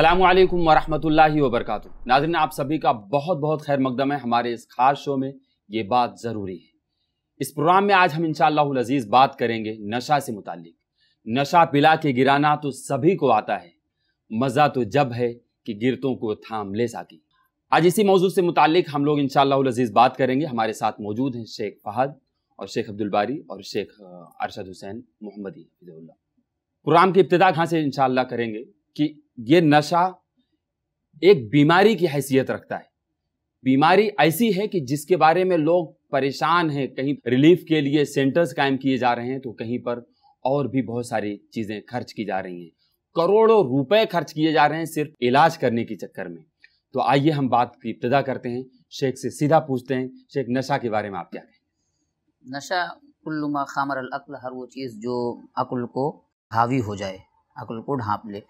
अल्लाम वरहमल वबरक नाजरन आप सभी का बहुत बहुत खैर मकदम है हमारे इस खास शो में ये बात ज़रूरी है इस प्रोग्राम में आज हम इन अजीज़ बात करेंगे नशा से मुतल नशा पिला के गिराना तो सभी को आता है मज़ा तो जब है कि गिरतों को थाम ले साकी आज इसी मौजू से मुतल हम लोग इनशालाजीज अजीज़ बात करेंगे हमारे साथ मौजूद हैं शेख फहद और शेख अब्दुलबारी और शेख अरशद हुसैन मोहम्मदी प्रोग्राम की इब्तदा कहाँ से करेंगे कि ये नशा एक बीमारी की हैसियत रखता है बीमारी ऐसी है कि जिसके बारे में लोग परेशान हैं कहीं रिलीफ के लिए सेंटर्स कायम किए जा रहे हैं तो कहीं पर और भी बहुत सारी चीज़ें खर्च की जा रही हैं करोड़ों रुपए खर्च किए जा रहे हैं सिर्फ इलाज करने के चक्कर में तो आइए हम बात की इब्तदा करते हैं शेख से सीधा पूछते हैं शेख नशा के बारे में आप क्या कहें नशा कुल्लुमा खामर अकल हर वो चीज़ जो अकुल को हावी हो जाए अकुल को ढांप ले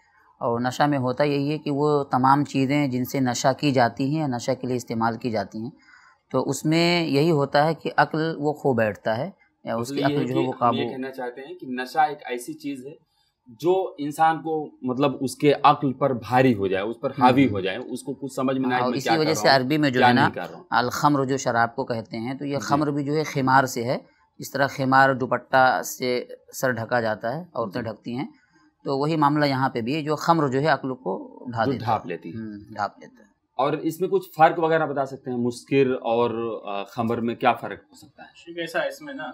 और नशा में होता यही है कि वो तमाम चीज़ें जिनसे नशा की जाती हैं या नशा के लिए इस्तेमाल की जाती हैं तो उसमें यही होता है कि अक्ल वो खो बैठता है या तो उसकी अक्ल जो है वो काबू कहना चाहते हैं कि नशा एक ऐसी चीज़ है जो इंसान को मतलब उसके अक्ल पर भारी हो जाए उस पर हावी हम्म। हो जाए उसको कुछ समझ में ना हाँ, आए इसी वजह से अरबी में जो है ना अलखमर जो शराब को कहते हैं तो ये ख़मर भी जो है खिमार से है इस तरह खिमार दुपट्टा से सर ढका जाता है औरतें ढकती हैं तो वही मामला यहाँ पे भी है जो खम्र जो है अकलू को ढाप लेती है हम्म, ढाप लेता है और इसमें कुछ फर्क वगैरह बता सकते हैं मुस्किर और खमर में क्या फ़र्क हो सकता है ऐसा इसमें ना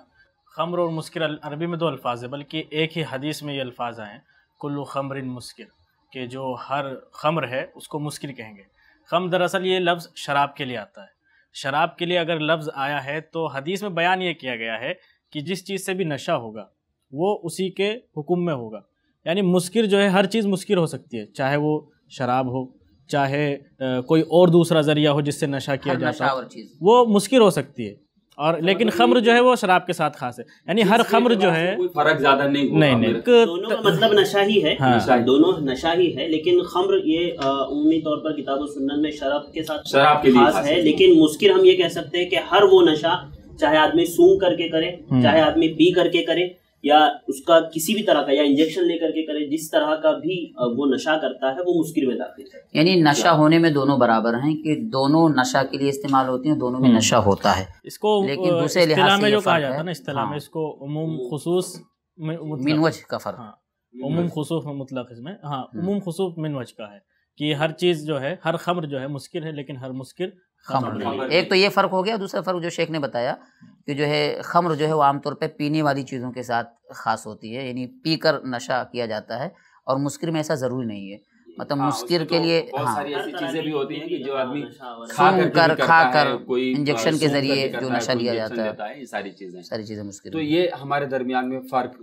खमर और मुस्किर अरबी में दो अल्फाज है बल्कि एक ही हदीस में ये अल्फाज आए कुल्लु इन मुस्किर के जो हर खमर है उसको मुस्किर कहेंगे खम दरअसल ये लफ्ज़ शराब के लिए आता है शराब के लिए अगर लफ्ज़ आया है तो हदीस में बयान ये किया गया है कि जिस चीज़ से भी नशा होगा वो उसी के हुक्म में होगा यानी मुश्किल जो है हर चीज़ मुश्किल हो सकती है चाहे वो शराब हो चाहे कोई और दूसरा जरिया हो जिससे नशा किया जाता है वो मुश्किल हो सकती है और लेकिन खम्र जो है वो शराब के साथ खास है यानी हर खम्र जो है फर्क ज्यादा नहीं नहीं नहीं दोनों का मतलब नशा ही है हाँ। नशा दोनों नशा ही है लेकिन खम्र ये उम्मीद तौर पर किताब और सुन्नत में शराब के साथ शराब के खास है लेकिन मुश्किल हम ये कह सकते हैं कि हर वो नशा चाहे आदमी सूंघ करके करे हम्म। चाहे आदमी पी करके करे या उसका किसी भी तरह का या इंजेक्शन लेकर के करे जिस तरह का भी वो नशा करता है वो मुश्किल में दाखिल है यानी नशा होने में दोनों बराबर हैं कि दोनों नशा के लिए इस्तेमाल होते हैं दोनों में हम्म। नशा होता है इसको लेकिन दूसरे लिहाज जो कहा जाता है ना में हाँ। इसको उमूम हम्म। खसूस मतलब मिनवज का फर्क हाँ, उमूम खसूफ मतलब इसमें हाँ हम्म। उमूम खसूफ मिनवज का है कि हर चीज़ जो है हर खबर जो है मुश्किल है लेकिन हर मुश्किल खमर एक तो ये फ़र्क हो गया दूसरा फ़र्क जो शेख ने बताया कि जो है खम्र जो है वो आमतौर पर पीने वाली चीज़ों के साथ ख़ास होती है यानी पी कर नशा किया जाता है और मुस्किर में ऐसा ज़रूरी नहीं है मतलब हाँ, मुस्किर के तो लिए हाँ चीज़ें भी होती हैं कि जो आदमी खा कर खा कर इंजेक्शन के जरिए जो नशा लिया जाता है ये सारी चीज़ें सारी चीज़ें मुस्किल तो ये हमारे दरमियान में फ़र्क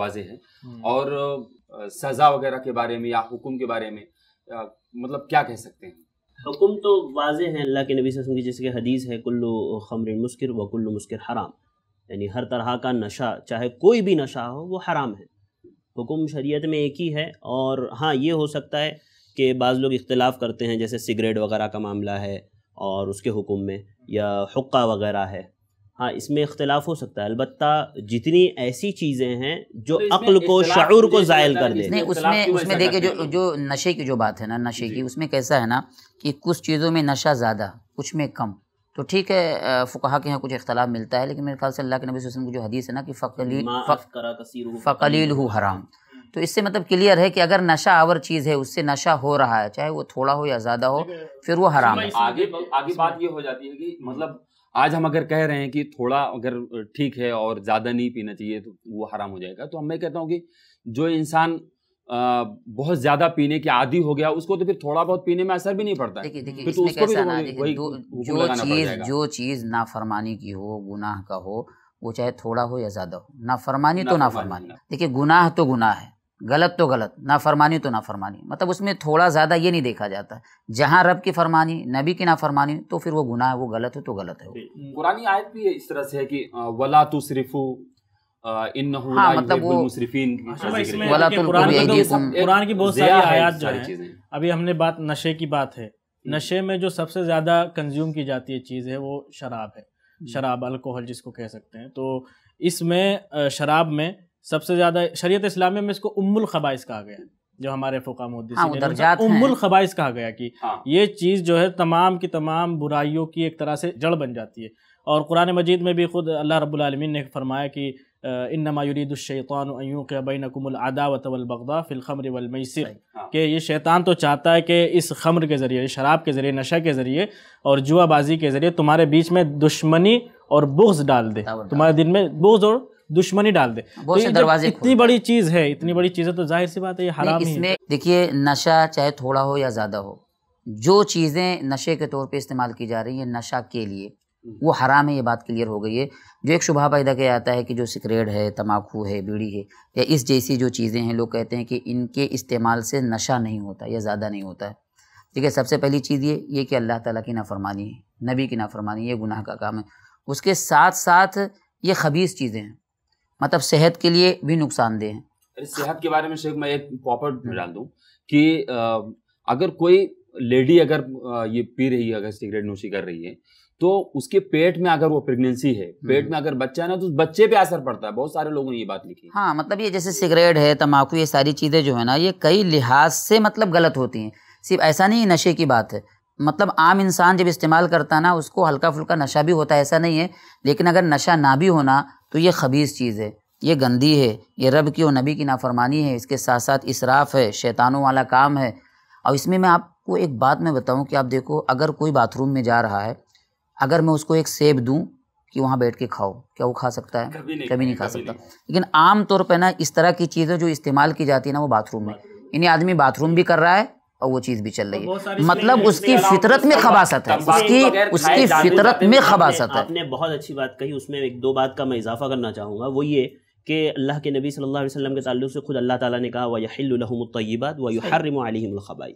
वाज है हम्म। और सज़ा वगैरह के बारे में या हुक्म के बारे में मतलब क्या कह सकते हैं हुकुम तो वाज है अल्लाह के नबी वसम की जैसे कि हदीस है कुल्लु खमर मुस्कर व कुल्लु मुस्कर हराम यानी हर तरह का नशा चाहे कोई भी नशा हो वो हराम है हुकुम शरीयत में एक ही है और हाँ ये हो सकता है कि बाज़ लोग इख्तलाफ़ करते हैं जैसे सिगरेट वगैरह का मामला है और उसके हुक्म में या हुक्का वगैरह है हाँ इसमें इख्तलाफ हो सकता है अलबत् जितनी ऐसी चीज़ें हैं जो तो अक्ल को शूर को ज़ायल कर दे नहीं उसमें उसमें देखिए जो जो नशे की जो बात है ना नशे की उसमें कैसा है ना कि कुछ चीज़ों में नशा ज़्यादा कुछ में कम तो ठीक है फ़ुकहा के यहाँ कुछ इख्तलाफ मिलता है लेकिन मेरे ख्याल से अल्लाह के नबी वसम की जो हदीस है ना कि फ़कलील फ़कलील हु हराम तो इससे मतलब क्लियर है कि अगर नशा आवर चीज़ है उससे नशा हो रहा है चाहे वो थोड़ा हो या ज़्यादा हो फिर वो हराम है आगे आगे बात ये हो जाती है कि मतलब आज हम अगर कह रहे हैं कि थोड़ा अगर ठीक है और ज़्यादा नहीं पीना चाहिए तो वो हराम हो जाएगा तो हम मैं कहता हूँ कि जो इंसान बहुत ज्यादा पीने की आदि हो गया उसको तो फिर थोड़ा बहुत पीने में असर भी नहीं पड़ता देखिए देखिए तो उसको भी वही जो चीज जो चीज नाफरमानी की हो गुनाह का हो वो चाहे थोड़ा हो या ज्यादा हो नाफरमानी तो नाफरमानी देखिए गुनाह तो गुनाह है गलत तो गलत नाफरमानी तो नाफरमानी मतलब उसमें थोड़ा ज़्यादा ये नहीं देखा जाता जहाँ रब की फरमानी नबी की नाफरमानी तो फिर वो गुनाह है वो गलत है तो गलत है कुरानी आयत भी इस तरह से है कि वला तो सिर्फ हाँ, मतलब वो अच्छा, कुरान की बहुत सारी आयात जो है अभी हमने बात नशे की बात है नशे में जो सबसे ज़्यादा कंज्यूम की जाती है चीज़ है वो शराब है शराब अल्कोहल जिसको कह सकते हैं तो इसमें शराब में सबसे ज़्यादा शरीयत इस्लामी में इसको उम्मुल खबाइस कहा गया जो हमारे फुका हाँ, उम्मुल खबाइस कहा गया कि हाँ। ये चीज़ जो है तमाम की तमाम बुराइयों की एक तरह से जड़ बन जाती है और कुरान मजीद में भी खुद अल्लाह रबालमीन ने फरमाया कि इन नमायुरीदशैतानकमदावतवलबदा फ़िलखमर वलमसर हाँ। कि ये शैतान तो चाहता है कि इस खमर के ज़रिए शराब के ज़रिए नशा के ज़रिए और जुआबाजी के ज़रिए तुम्हारे बीच में दुश्मनी और बुग्ज डाल दे तुम्हारे दिन में बुग्ज और दुश्मनी डाल दे बहुत तो दरवाजे इतनी बड़ी चीज़ है इतनी बड़ी चीज़ है तो जाहिर सी बात है ये हराम इसमें देखिए नशा चाहे थोड़ा हो या ज़्यादा हो जो चीज़ें नशे के तौर पे इस्तेमाल की जा रही है नशा के लिए वो हराम है ये बात क्लियर हो गई है जो एक शुभा पैदा किया जाता है कि जो सिगरेट है तम्बाकू है बीड़ी है या इस जैसी जो चीज़ें हैं लोग कहते हैं कि इनके इस्तेमाल से नशा नहीं होता या ज़्यादा नहीं होता है ठीक है सबसे पहली चीज़ ये ये कि अल्लाह ताला की नाफरमानी है नबी की नाफरमानी ये गुनाह का काम है उसके साथ साथ ये खबीस चीज़ें हैं मतलब सेहत के लिए भी नुकसानदेह है अरे सेहत के बारे में शेख मैं एक प्रॉपर डाल दूँ कि अगर कोई लेडी अगर ये पी रही है अगर सिगरेट नोशी कर रही है तो उसके पेट में अगर वो प्रेगनेंसी है हम्म। पेट में अगर बच्चा है ना तो उस बच्चे पे असर पड़ता है बहुत सारे लोगों ने ये बात लिखी हाँ मतलब ये जैसे सिगरेट है तम्बाकू ये सारी चीज़ें जो है ना ये कई लिहाज से मतलब गलत होती हैं सिर्फ ऐसा नहीं नशे की बात है मतलब आम इंसान जब इस्तेमाल करता ना उसको हल्का फुल्का नशा भी होता है ऐसा नहीं है लेकिन अगर नशा ना भी होना तो ये खबीज़ चीज़ है ये गंदी है ये रब की और नबी की नाफरमानी है इसके साथ साथ इसराफ़ है शैतानों वाला काम है और इसमें मैं आपको एक बात मैं बताऊं कि आप देखो अगर कोई बाथरूम में जा रहा है अगर मैं उसको एक सेब दूं कि वहाँ बैठ के खाओ क्या वो खा सकता है कभी नहीं, कभी नहीं खा सकता लेकिन आम तौर पर ना इस तरह की चीज़ें जो इस्तेमाल की जाती है ना वो बाथरूम में इन्हें आदमी बाथरूम भी कर रहा है और वो चीज़ भी चल तो रही है मतलब उसकी फितरत में खबासत है उसकी उसकी फितरत में खबासत है आपने बहुत अच्छी बात कही उसमें एक दो बात का मैं इजाफा करना चाहूंगा वो ये कि अल्लाह के नबी सल्लल्लाहु अलैहि वसल्लम के तल्लु से खुद अल्लाह ताला ने कहा वहल्लमतयबात वहरमखबाई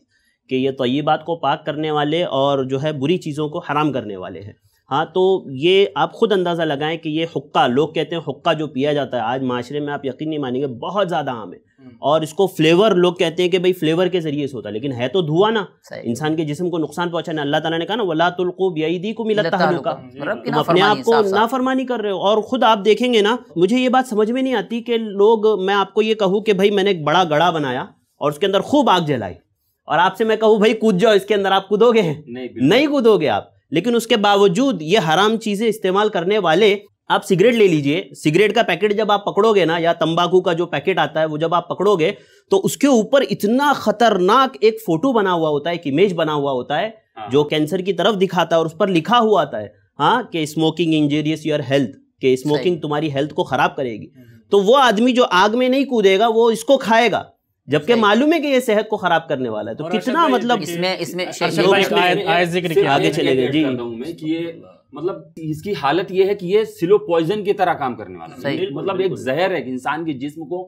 कि ये तयबात को पाक करने वाले और जो है बुरी चीज़ों को हराम करने वाले हैं हाँ तो ये आप ख़ुद अंदाज़ा लगाएं कि ये हुक्का लोग कहते हैं हुक्का जो पिया जाता है आज माशरे में आप यकीन नहीं मानेंगे बहुत ज़्यादा आम है हम्म। और इसको फ्लेवर लोग कहते हैं कि भाई फ्लेवर के जरिए से होता है लेकिन है तो धुआं ना इंसान के जिसम को नुकसान पहुंचाने अल्लाह ताला ने कहा ना वला तुलको को मिलत तालुका अपने आप को नाफरमानी कर रहे हो और खुद आप देखेंगे ना मुझे ये बात समझ में नहीं आती कि लोग मैं आपको ये कहूँ कि भाई मैंने एक बड़ा गड़ा बनाया और उसके अंदर खूब आग जलाई और आपसे मैं कहूँ भाई कूद जाओ इसके अंदर आप कूदोगे नहीं कूदोगे आप लेकिन उसके बावजूद ये हराम चीज़ें इस्तेमाल करने वाले आप सिगरेट ले लीजिए सिगरेट का पैकेट जब आप पकड़ोगे ना या तंबाकू का जो पैकेट आता है वो जब आप पकड़ोगे तो उसके ऊपर इतना खतरनाक एक फोटो बना हुआ होता है एक इमेज बना हुआ होता है हाँ। जो कैंसर की तरफ दिखाता है और उस पर लिखा हुआ आता है हाँ कि स्मोकिंग इंजेरियस योर हेल्थ कि स्मोकिंग तुम्हारी हेल्थ को खराब करेगी हम्म। तो वो आदमी जो आग में नहीं कूदेगा वो इसको खाएगा जबकि मालूम है कि ये सेहत को खराब करने वाला है तो कितना मतलब इसमें इसमें आगे चले गए जी मतलब इसकी हालत यह है कि ये सिलो पॉइजन की तरह काम करने वाला है मतलब एक जहर है कि इंसान के जिस्म को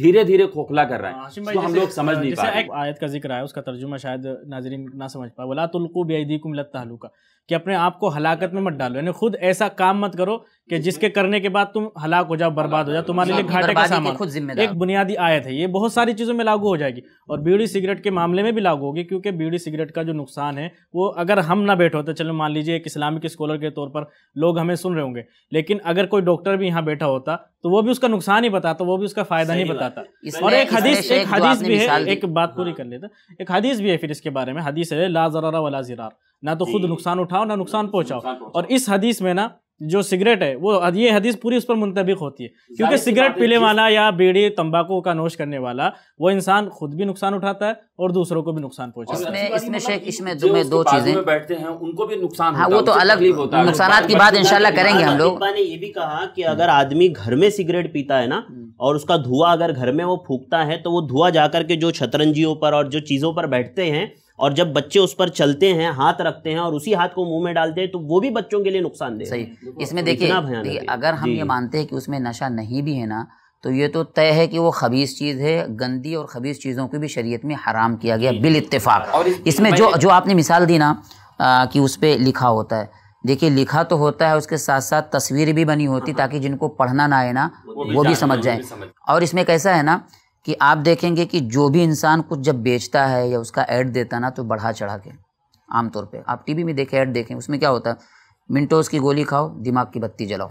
धीरे धीरे खोखला कर रहा है इसको हम लोग समझ नहीं पाए आयत का जिक्र आया उसका तर्जुमा शायद नाजरीन ना समझ पाए बोला तुलकू बेदी कुमलत तालुका कि अपने आप को हलाकत में मत डालो यानी खुद ऐसा काम मत करो कि जिसके करने के बाद तुम हलाक हो जाओ बर्बाद हो जाओ तुम्हारे लिए हाँ, घाटे का सामान खुद एक बुनियादी आयत है ये बहुत सारी चीज़ों में लागू हो जाएगी और बीड़ी सिगरेट के मामले में भी लागू होगी क्योंकि बीड़ी सिगरेट का जो नुकसान है वो अगर हम ना बैठे होते तो चलो मान लीजिए एक इस्लामिक स्कॉलर के तौर पर लोग हमें सुन रहे होंगे लेकिन अगर कोई डॉक्टर भी यहाँ बैठा होता तो वो भी उसका नुकसान ही बताता वो भी उसका फायदा नहीं बताता और एक हदीस एक हदीस भी है एक बात पूरी हाँ। कर लेता एक हदीस भी है फिर इसके बारे में हदीस है ला जरारा वाला जिरार ना तो खुद नुकसान उठाओ ना नुकसान पहुंचाओ और इस हदीस में ना जो सिगरेट है वो ये हदीस पूरी उस पर मुंतबिक होती है क्योंकि सिगरेट पीने वाला या बीड़ी तंबाकू का नोश करने वाला वो इंसान खुद भी नुकसान उठाता है और दूसरों को भी नुकसान पहुंचाता है इसमें शेख इसमें दो, दो चीजें बैठते हैं उनको भी नुकसान हाँ वो तो अलग नुकसान की बात इंशाल्लाह करेंगे हम लोग ये भी कहा कि अगर आदमी घर में सिगरेट पीता है ना हम्म। और उसका धुआं अगर घर में वो फूकता है तो वो धुआं जाकर के जो शतरंजियों पर और जो चीजों पर बैठते हैं और जब बच्चे उस पर चलते हैं हाथ रखते हैं और उसी हाथ को मुंह में डालते हैं तो वो भी बच्चों के लिए दे सही इसमें तो देखिए अगर हम ये मानते हैं कि उसमें नशा नहीं भी है ना तो ये तो तय है कि वो खबीस चीज़ है गंदी और खबीस चीज़ों को भी शरीयत में हराम किया गया बिल इत्तेफाक और इसमें जो जो आपने मिसाल दी ना कि उस पर लिखा होता है देखिए लिखा तो होता है उसके साथ साथ तस्वीर भी बनी होती हाँ। ताकि जिनको पढ़ना ना आए ना वो भी समझ जाए और इसमें कैसा है ना कि आप देखेंगे कि जो भी इंसान कुछ जब बेचता है या उसका ऐड देता ना तो बढ़ा चढ़ा के आमतौर पे आप टीवी में देखें ऐड देखें उसमें क्या होता है मिनटोस की गोली खाओ दिमाग की बत्ती जलाओ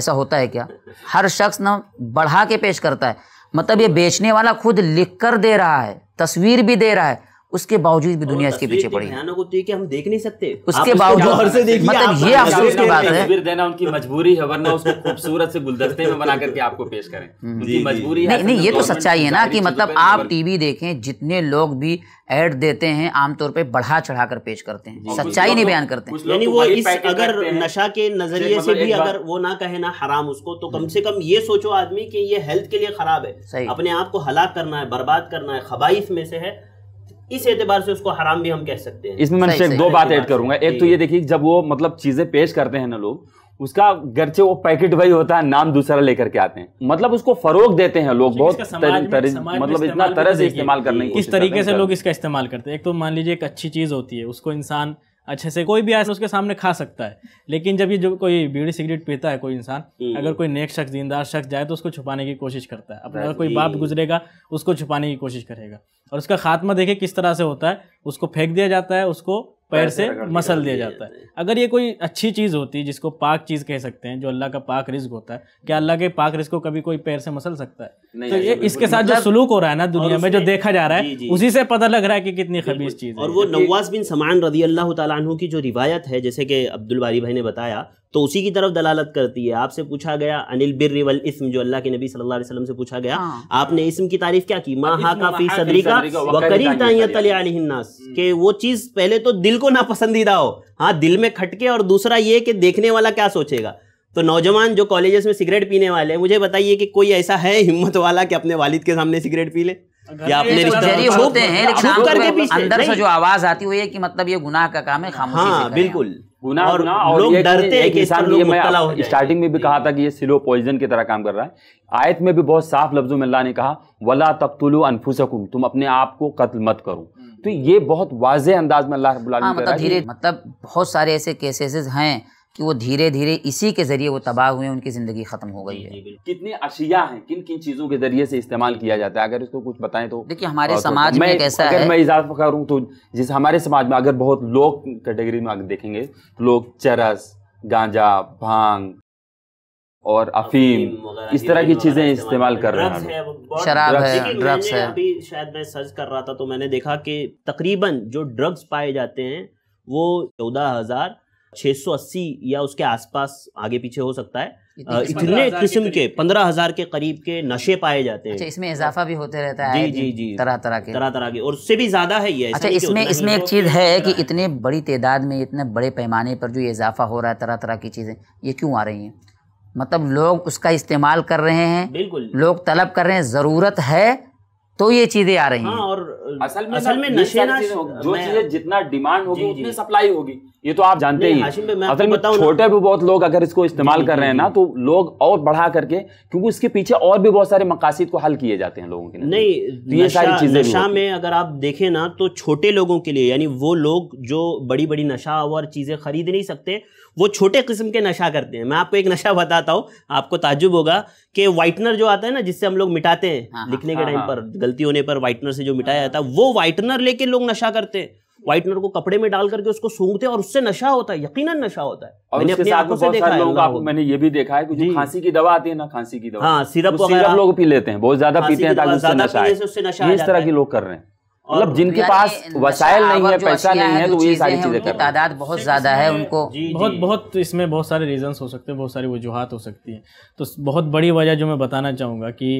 ऐसा होता है क्या हर शख्स ना बढ़ा के पेश करता है मतलब ये बेचने वाला खुद लिख कर दे रहा है तस्वीर भी दे रहा है उसके बावजूद भी दुनिया इसके पीछे पड़ी नहीं उसके बावजूद मतलब ये अफसोस की बात है देना उनकी मजबूरी है वरना उसको खूबसूरत से गुलदस्ते में बना करके आपको पेश करें हम्म। उनकी मजबूरी नहीं ये तो सच्चाई है ना कि तो मतलब आप टीवी देखें जितने लोग भी एड देते हैं आमतौर पे बढ़ा चढ़ा कर पेश करते हैं सच्चाई नहीं बयान करते हैं यानी वो इस अगर नशा के नजरिए मतलब से भी अगर वो ना कहे ना हराम उसको तो कम से कम ये सोचो आदमी कि ये हेल्थ के लिए खराब है अपने आप को हलाक करना है बर्बाद करना है खबाइफ में से है इस एतबार से उसको हराम भी हम कह सकते हैं इसमें मैं सिर्फ दो बात ऐड करूंगा एक तो ये देखिए जब वो मतलब चीजें पेश करते हैं ना लोग उसका से वो पैकेट वही होता है नाम दूसरा लेकर के आते हैं मतलब उसको फरोग देते हैं लोग बहुत तर, तर, मतलब इतना तरह से तो इस्तेमाल करने की किस तरीके से लोग इसका इस्तेमाल करते हैं एक तो मान लीजिए एक अच्छी चीज होती है उसको इंसान अच्छे से कोई भी आया उसके सामने खा सकता है लेकिन जब ये जो कोई बीड़ी सिगरेट पीता है कोई इंसान हम्म। अगर कोई नेक शख्स दीनदार शख्स जाए तो उसको छुपाने की कोशिश करता है अपना अगर कोई बाप गुजरेगा उसको छुपाने की कोशिश करेगा और उसका खात्मा देखे किस तरह से होता है उसको फेंक दिया जाता है उसको पैर से मसल दिया जाता है अगर ये कोई अच्छी चीज़ होती है जिसको पाक चीज़ कह सकते हैं जो अल्लाह का पाक रिज्क होता है क्या अल्लाह के पाक रिज्क को कभी कोई पैर से मसल सकता है तो ये इसके साथ जो मतलब सलूक हो रहा है ना दुनिया में जो देखा जा रहा है उसी से पता लग रहा है कि कितनी खबीज चीज़ और वो नवाज बिन समान रदी अल्लाह तु की जो रिवायत है जैसे कि अब्दुल बारी भाई ने बताया तो उसी की तरफ दलालत करती है आपसे पूछा गया अनिल बिर वल इसम जो अल्लाह के नबी सल्लल्लाहु अलैहि वसल्लम से पूछा गया हाँ। आपने इसम की तारीफ क्या की माहा का फी सदरी का वकरी तयतलनास के वो चीज पहले तो दिल को नापसंदीदा हो हाँ दिल में खटके और दूसरा ये कि देखने वाला क्या सोचेगा तो नौजवान जो कॉलेजेस में सिगरेट पीने वाले हैं मुझे बताइए कि कोई ऐसा है हिम्मत वाला कि अपने वालिद के सामने सिगरेट पी ले या अपने रिश्तेदारी होते हैं लेकिन करके अंदर से जो आवाज आती हुई है कि मतलब ये गुनाह का काम है खामोशी हाँ, से बिल्कुल गुनाह और, और लोग डरते हैं कि इंसान ये हो स्टार्टिंग में भी कहा था कि ये सिलो पॉइजन की तरह काम कर रहा है आयत में भी बहुत साफ लफ्जों में अल्लाह ने कहा वला तख्तुलु अनफुसकुम तुम अपने आप को कत्ल मत करो हम्म। तो ये बहुत वाजे अंदाज में अल्लाह हाँ, मतलब धीरे मतलब बहुत सारे ऐसे केसेस हैं कि वो धीरे धीरे इसी के ज़रिए वो तबाह हुए उनकी ज़िंदगी ख़त्म हो गई है कितने अशिया हैं किन किन चीज़ों के ज़रिए से इस्तेमाल किया जाता है अगर इसको कुछ बताएं तो देखिए हमारे तो समाज में कैसा अगर है मैं इजाफा करूँ तो जिस हमारे समाज में अगर बहुत लोग कैटेगरी में अगर देखेंगे तो लोग चरस गांजा भांग और अफीम इस तरह की चीजें इस्तेमाल कर रहे हैं शराब है ड्रग्स है अभी शायद मैं सर्च कर रहा था तो मैंने देखा कि तकरीबन जो ड्रग्स पाए जाते हैं वो चौदह हजार 680 या उसके आसपास आगे पीछे हो सकता है इतने किस्म के पंद्रह हजार के करीब के नशे पाए जाते हैं अच्छा, इसमें इजाफा भी होते रहता है जी जी जी तरह तरह के तरह तरह के और उससे भी ज्यादा है ये अच्छा इसमें इसमें एक चीज है कि इतने बड़ी तादाद में इतने बड़े पैमाने पर जो इजाफा हो रहा है तरह तरह की चीजें ये क्यों आ रही है मतलब लोग उसका इस्तेमाल कर रहे हैं बिल्कुल लोग तलब कर रहे हैं ज़रूरत है तो ये चीजें आ रही हैं हाँ, और असल में असल में नशे जो चीजें जितना डिमांड होगी उतनी सप्लाई होगी ये तो आप जानते ही असल में छोटे भी बहुत लोग अगर इसको इस्तेमाल कर रहे हैं ना तो लोग और बढ़ा करके क्योंकि इसके पीछे और भी बहुत सारे मकासद को हल किए जाते हैं लोगों के नहीं तो ये सारी चीजें नशा में अगर आप देखें ना तो छोटे लोगों के लिए यानी वो लोग जो बड़ी बड़ी नशा और चीजें खरीद नहीं सकते वो छोटे किस्म के नशा करते हैं मैं आपको एक नशा बताता हूँ आपको ताजुब होगा कि वाइटनर जो आता है ना जिससे हम लोग मिटाते हैं हाँ, हाँ, लिखने के हाँ, टाइम पर गलती होने पर वाइटनर से जो मिटाया जाता है हाँ। वो वाइटनर लेके लोग नशा करते हैं व्हाइटनर को कपड़े में डाल करके उसको सूंघते हैं और उससे नशा होता है यकीन नशा होता है और मैंने साथ आंखों से देखा है मैंने ये भी देखा है कि जो खांसी की दवा आती है ना खांसी की दवा हाँ सिरप तो सिरप लोग पी लेते हैं बहुत ज्यादा पीते हैं ताकि उससे नशा इस तरह के लोग कर रहे हैं मतलब जिनके पास वसायल नहीं है पैसा नहीं है तो, तो ये सारी चीजें कर तादाद बहुत ज्यादा है उनको बहुत बहुत इसमें बहुत सारे रीजंस हो सकते हैं बहुत सारी वजूहत हो सकती है तो बहुत बड़ी वजह जो मैं बताना चाहूँगा कि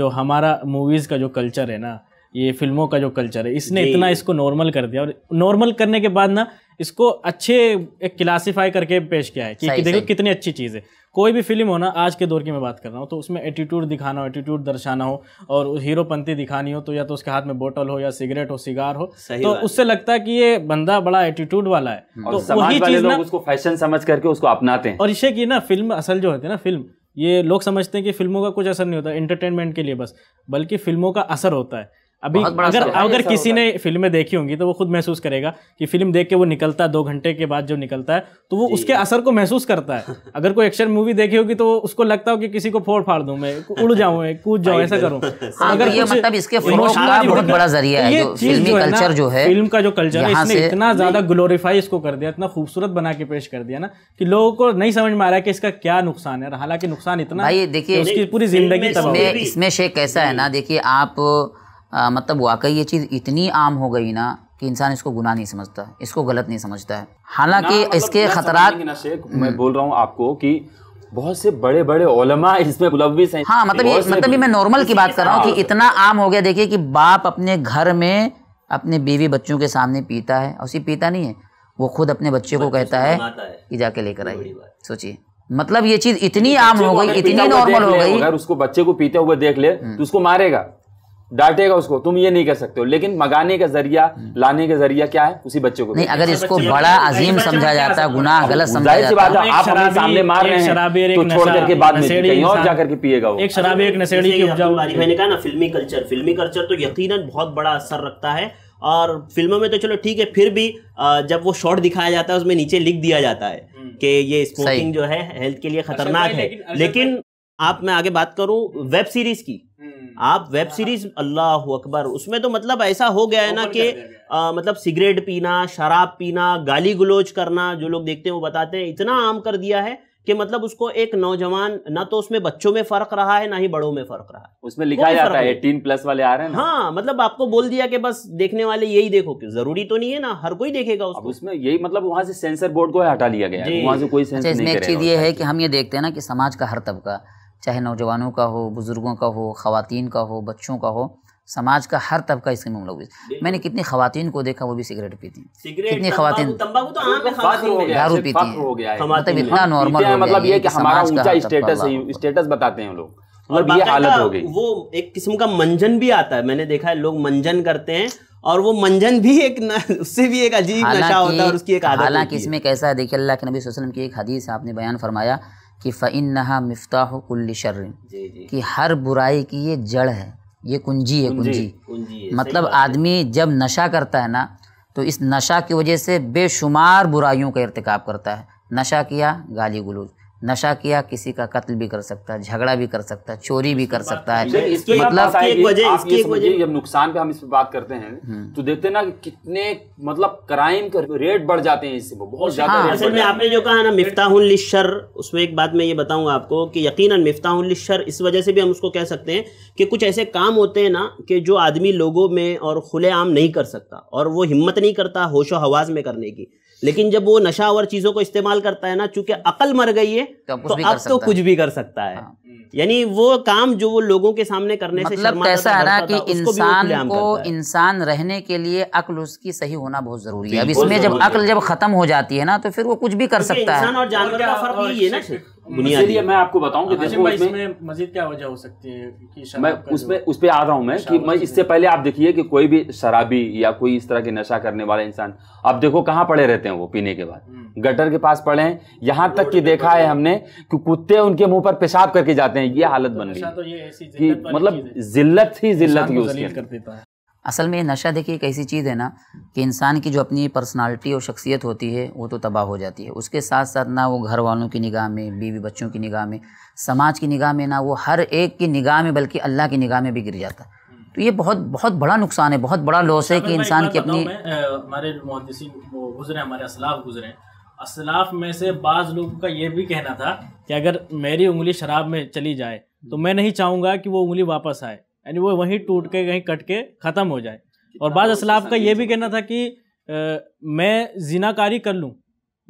जो हमारा मूवीज़ का जो कल्चर है ना ये फिल्मों का जो कल्चर है इसने इतना इसको नॉर्मल कर दिया और नॉर्मल करने के बाद ना इसको अच्छे एक क्लासीफाई करके पेश किया है कि, कि देखो कितनी अच्छी चीज़ है कोई भी फिल्म हो ना आज के दौर की मैं बात कर रहा हूँ तो उसमें एटीट्यूड दिखाना हो एटीट्यूड दर्शाना हो और हीरोपंथी दिखानी हो तो या तो उसके हाथ में बोतल हो या सिगरेट हो सिगार हो तो उससे लगता है कि ये बंदा बड़ा एटीट्यूड वाला है तो वही चीज ना उसको फैशन समझ करके उसको अपनाते हैं और इसे की ना फिल्म असल जो होती है ना फिल्म ये लोग समझते हैं कि फिल्मों का कुछ असर नहीं होता एंटरटेनमेंट के लिए बस बल्कि फिल्मों का असर होता है अभी अगर अगर किसी ने फिल्में देखी होंगी तो वो खुद महसूस करेगा कि फिल्म देख के वो निकलता है दो घंटे के बाद जो निकलता है तो वो उसके असर को महसूस करता है अगर कोई एक्शन मूवी देखी होगी तो उसको लगता हो कि किसी को फोड़ फाड़ दू मैं उड़ जाऊं मैं कूद जाऊं ऐसा करूँ हाँ, अगर तो ये मतलब इसके जो है फिल्म का जो कल्चर है इसने इतना ज्यादा ग्लोरीफाई इसको कर दिया इतना खूबसूरत बना के पेश कर दिया ना कि लोगों को नहीं समझ में आ रहा है कि इसका क्या नुकसान है हालांकि नुकसान इतना देखिए उसकी पूरी जिंदगी इसमें शेख कैसा है ना देखिए आप आ, मतलब वाकई ये चीज़ इतनी आम हो गई ना कि इंसान इसको गुनाह नहीं समझता इसको गलत नहीं समझता है हालांकि मतलब इसके खतरा हम्म। मैं बोल रहा हूँ आपको कि बहुत से बड़े बड़े ओलमा इसमें मुलविस हैं हाँ मतलब ये मतलब ये मैं नॉर्मल की बात कर रहा हूँ कि हाँ। इतना आम हो गया देखिए कि बाप अपने घर में अपने बीवी बच्चों के सामने पीता है और उसी पीता नहीं है वो खुद अपने बच्चे को कहता है कि जाके लेकर आइए सोचिए मतलब ये चीज़ इतनी आम हो गई इतनी नॉर्मल हो गई अगर उसको बच्चे को पीते हुए देख ले हम्म। तो उसको मारेगा डांटेगा उसको तुम ये नहीं कर सकते हो लेकिन मगाने का जरिया हम्म। लाने का जरिया क्या है उसी बच्चे को नहीं अगर इसको बड़ा अजीम समझा जाता है गुनाह गलत समझा जाता है आप अपने सामने मार रहे हैं तो छोड़ करके बाद में कहीं और जा करके पिएगा वो एक शराबी एक नशेड़ी की उपजाऊ मैंने कहा ना फिल्मी कल्चर फिल्मी कल्चर तो यकीनन बहुत बड़ा असर रखता है और फिल्मों में तो चलो ठीक है फिर भी जब वो शॉर्ट दिखाया जाता है उसमें नीचे लिख दिया जाता है हम्म। कि ये स्मोकिंग जो है हेल्थ के लिए अच्छा खतरनाक है लेकिन अच्छा आप मैं आगे बात करूं वेब सीरीज की हम्म। आप वेब सीरीज अल्लाह अकबर उसमें तो मतलब ऐसा हो गया है ना कि मतलब सिगरेट पीना शराब पीना गाली गुलोज करना जो लोग देखते हैं वो बताते हैं इतना आम कर दिया है कि मतलब उसको एक नौजवान ना तो उसमें बच्चों में फर्क रहा है ना ही बड़ों में फर्क रहा है उसमें लिखा जाता है 18 प्लस वाले आ रहे हैं हाँ मतलब आपको बोल दिया कि बस देखने वाले यही देखो कि जरूरी तो नहीं है ना हर कोई देखेगा उसको उसमें यही मतलब वहां से सेंसर बोर्ड को हटा लिया गया वहां से कोई अच्छा, सेंसर इसमें एक चीज ये है कि हम ये देखते हैं ना कि समाज का हर तबका चाहे नौजवानों का हो बुज़ुर्गों का हो ख़वान का हो बच्चों का हो समाज का हर तबका इसके में मुलविस मैंने कितनी खातन को देखा वो भी सिगरेट पीती हैं कितनी तो खातन दारू पीती हैं मतलब इतना नॉर्मल मतलब ये कि हमारा ऊंचा स्टेटस स्टेटस बताते हैं लोग और मतलब ये हालत हो गई वो एक किस्म का मंजन भी आता है मैंने देखा है लोग मंजन करते हैं और वो मंजन भी एक न, उससे भी एक अजीब नशा होता है और उसकी एक आदत हालांकि इसमें कैसा है देखिए अल्लाह के नबी सल्लल्लाहु अलैहि वसल्लम की एक हदीस आपने बयान फरमाया कि फ़ैन नहा मफ्ताह कुल्ल शर्र कि हर बुराई की ये जड़ है ये कुंजी है कुंजी, कुंजी है, मतलब आदमी जब नशा करता है ना तो इस नशा की वजह से बेशुमार बुराइयों का इरतकब करता है नशा किया गाली गलूज नशा किया किसी का कत्ल भी कर सकता है झगड़ा भी कर सकता है चोरी भी कर सकता है तो मतलब जब नुकसान पे हम इस पे बात करते हैं हम्म। तो देखते ना कितने मतलब क्राइम का रेट बढ़ जाते हैं इससे बहुत ज्यादा हाँ, असल में आपने जो कहा ना मिफ्ता शर उसमें एक बात मैं ये बताऊंगा आपको कि यकीन मिफ्ता शर इस वजह से भी हम उसको कह सकते हैं कि कुछ ऐसे काम होते हैं ना कि जो आदमी लोगों में और खुलेआम नहीं कर सकता और वो हिम्मत नहीं करता होशो हवास में करने की लेकिन जब वो नशा और चीजों को इस्तेमाल करता है ना चूंकि अकल मर गई है तो अब तो कुछ भी कर तो सकता है हम्म। यानी वो काम जो वो लोगों के सामने करने मतलब से ऐसा है ना कि इंसान को इंसान रहने के लिए अक्ल उसकी सही होना बहुत जरूरी है अब इसमें जब अक्ल जब खत्म हो जाती है ना तो फिर वो कुछ भी कर सकता है और जानवर का फर्क है ना मतलब बुनियादी मैं आपको बताऊं कि हाँ, देखो इसमें मजीद क्या वजह हो सकती है कि मैं उसमें उस पर आ रहा हूं मैं कि मैं इससे पहले आप देखिए कि कोई भी शराबी या कोई इस तरह के नशा करने वाला इंसान आप देखो कहाँ पड़े रहते हैं वो पीने के बाद गटर के पास पड़े हैं यहाँ तक कि देखा है हमने कि कुत्ते उनके मुंह पर पेशाब करके जाते हैं ये हालत बन गई तो कि मतलब जिल्लत ही जिल्लत यूज करते असल में नशा देखिए एक ऐसी चीज़ है ना कि इंसान की जो अपनी पर्सनालिटी और शख्सियत होती है वो तो तबाह हो जाती है उसके साथ साथ ना वो घर वालों की निगाह में बीवी बच्चों की निगाह में समाज की निगाह में ना वो हर एक की निगाह में बल्कि अल्लाह की निगाह में भी गिर जाता है तो ये बहुत बहुत बड़ा नुकसान है बहुत बड़ा लॉस है कि इंसान की अपनी हमारे मुहदसिन गुजरे हमारे असलाफ गुजरे असलाफ में से बाज लोग का ये भी कहना था कि अगर मेरी उंगली शराब में चली जाए तो मैं नहीं चाहूंगा कि वो उंगली वापस आए यानी वो वहीं टूट के कहीं कट के ख़त्म हो जाए और बाज असलाफ का ये भी कहना था कि आ, मैं जिनाकारी कर लूँ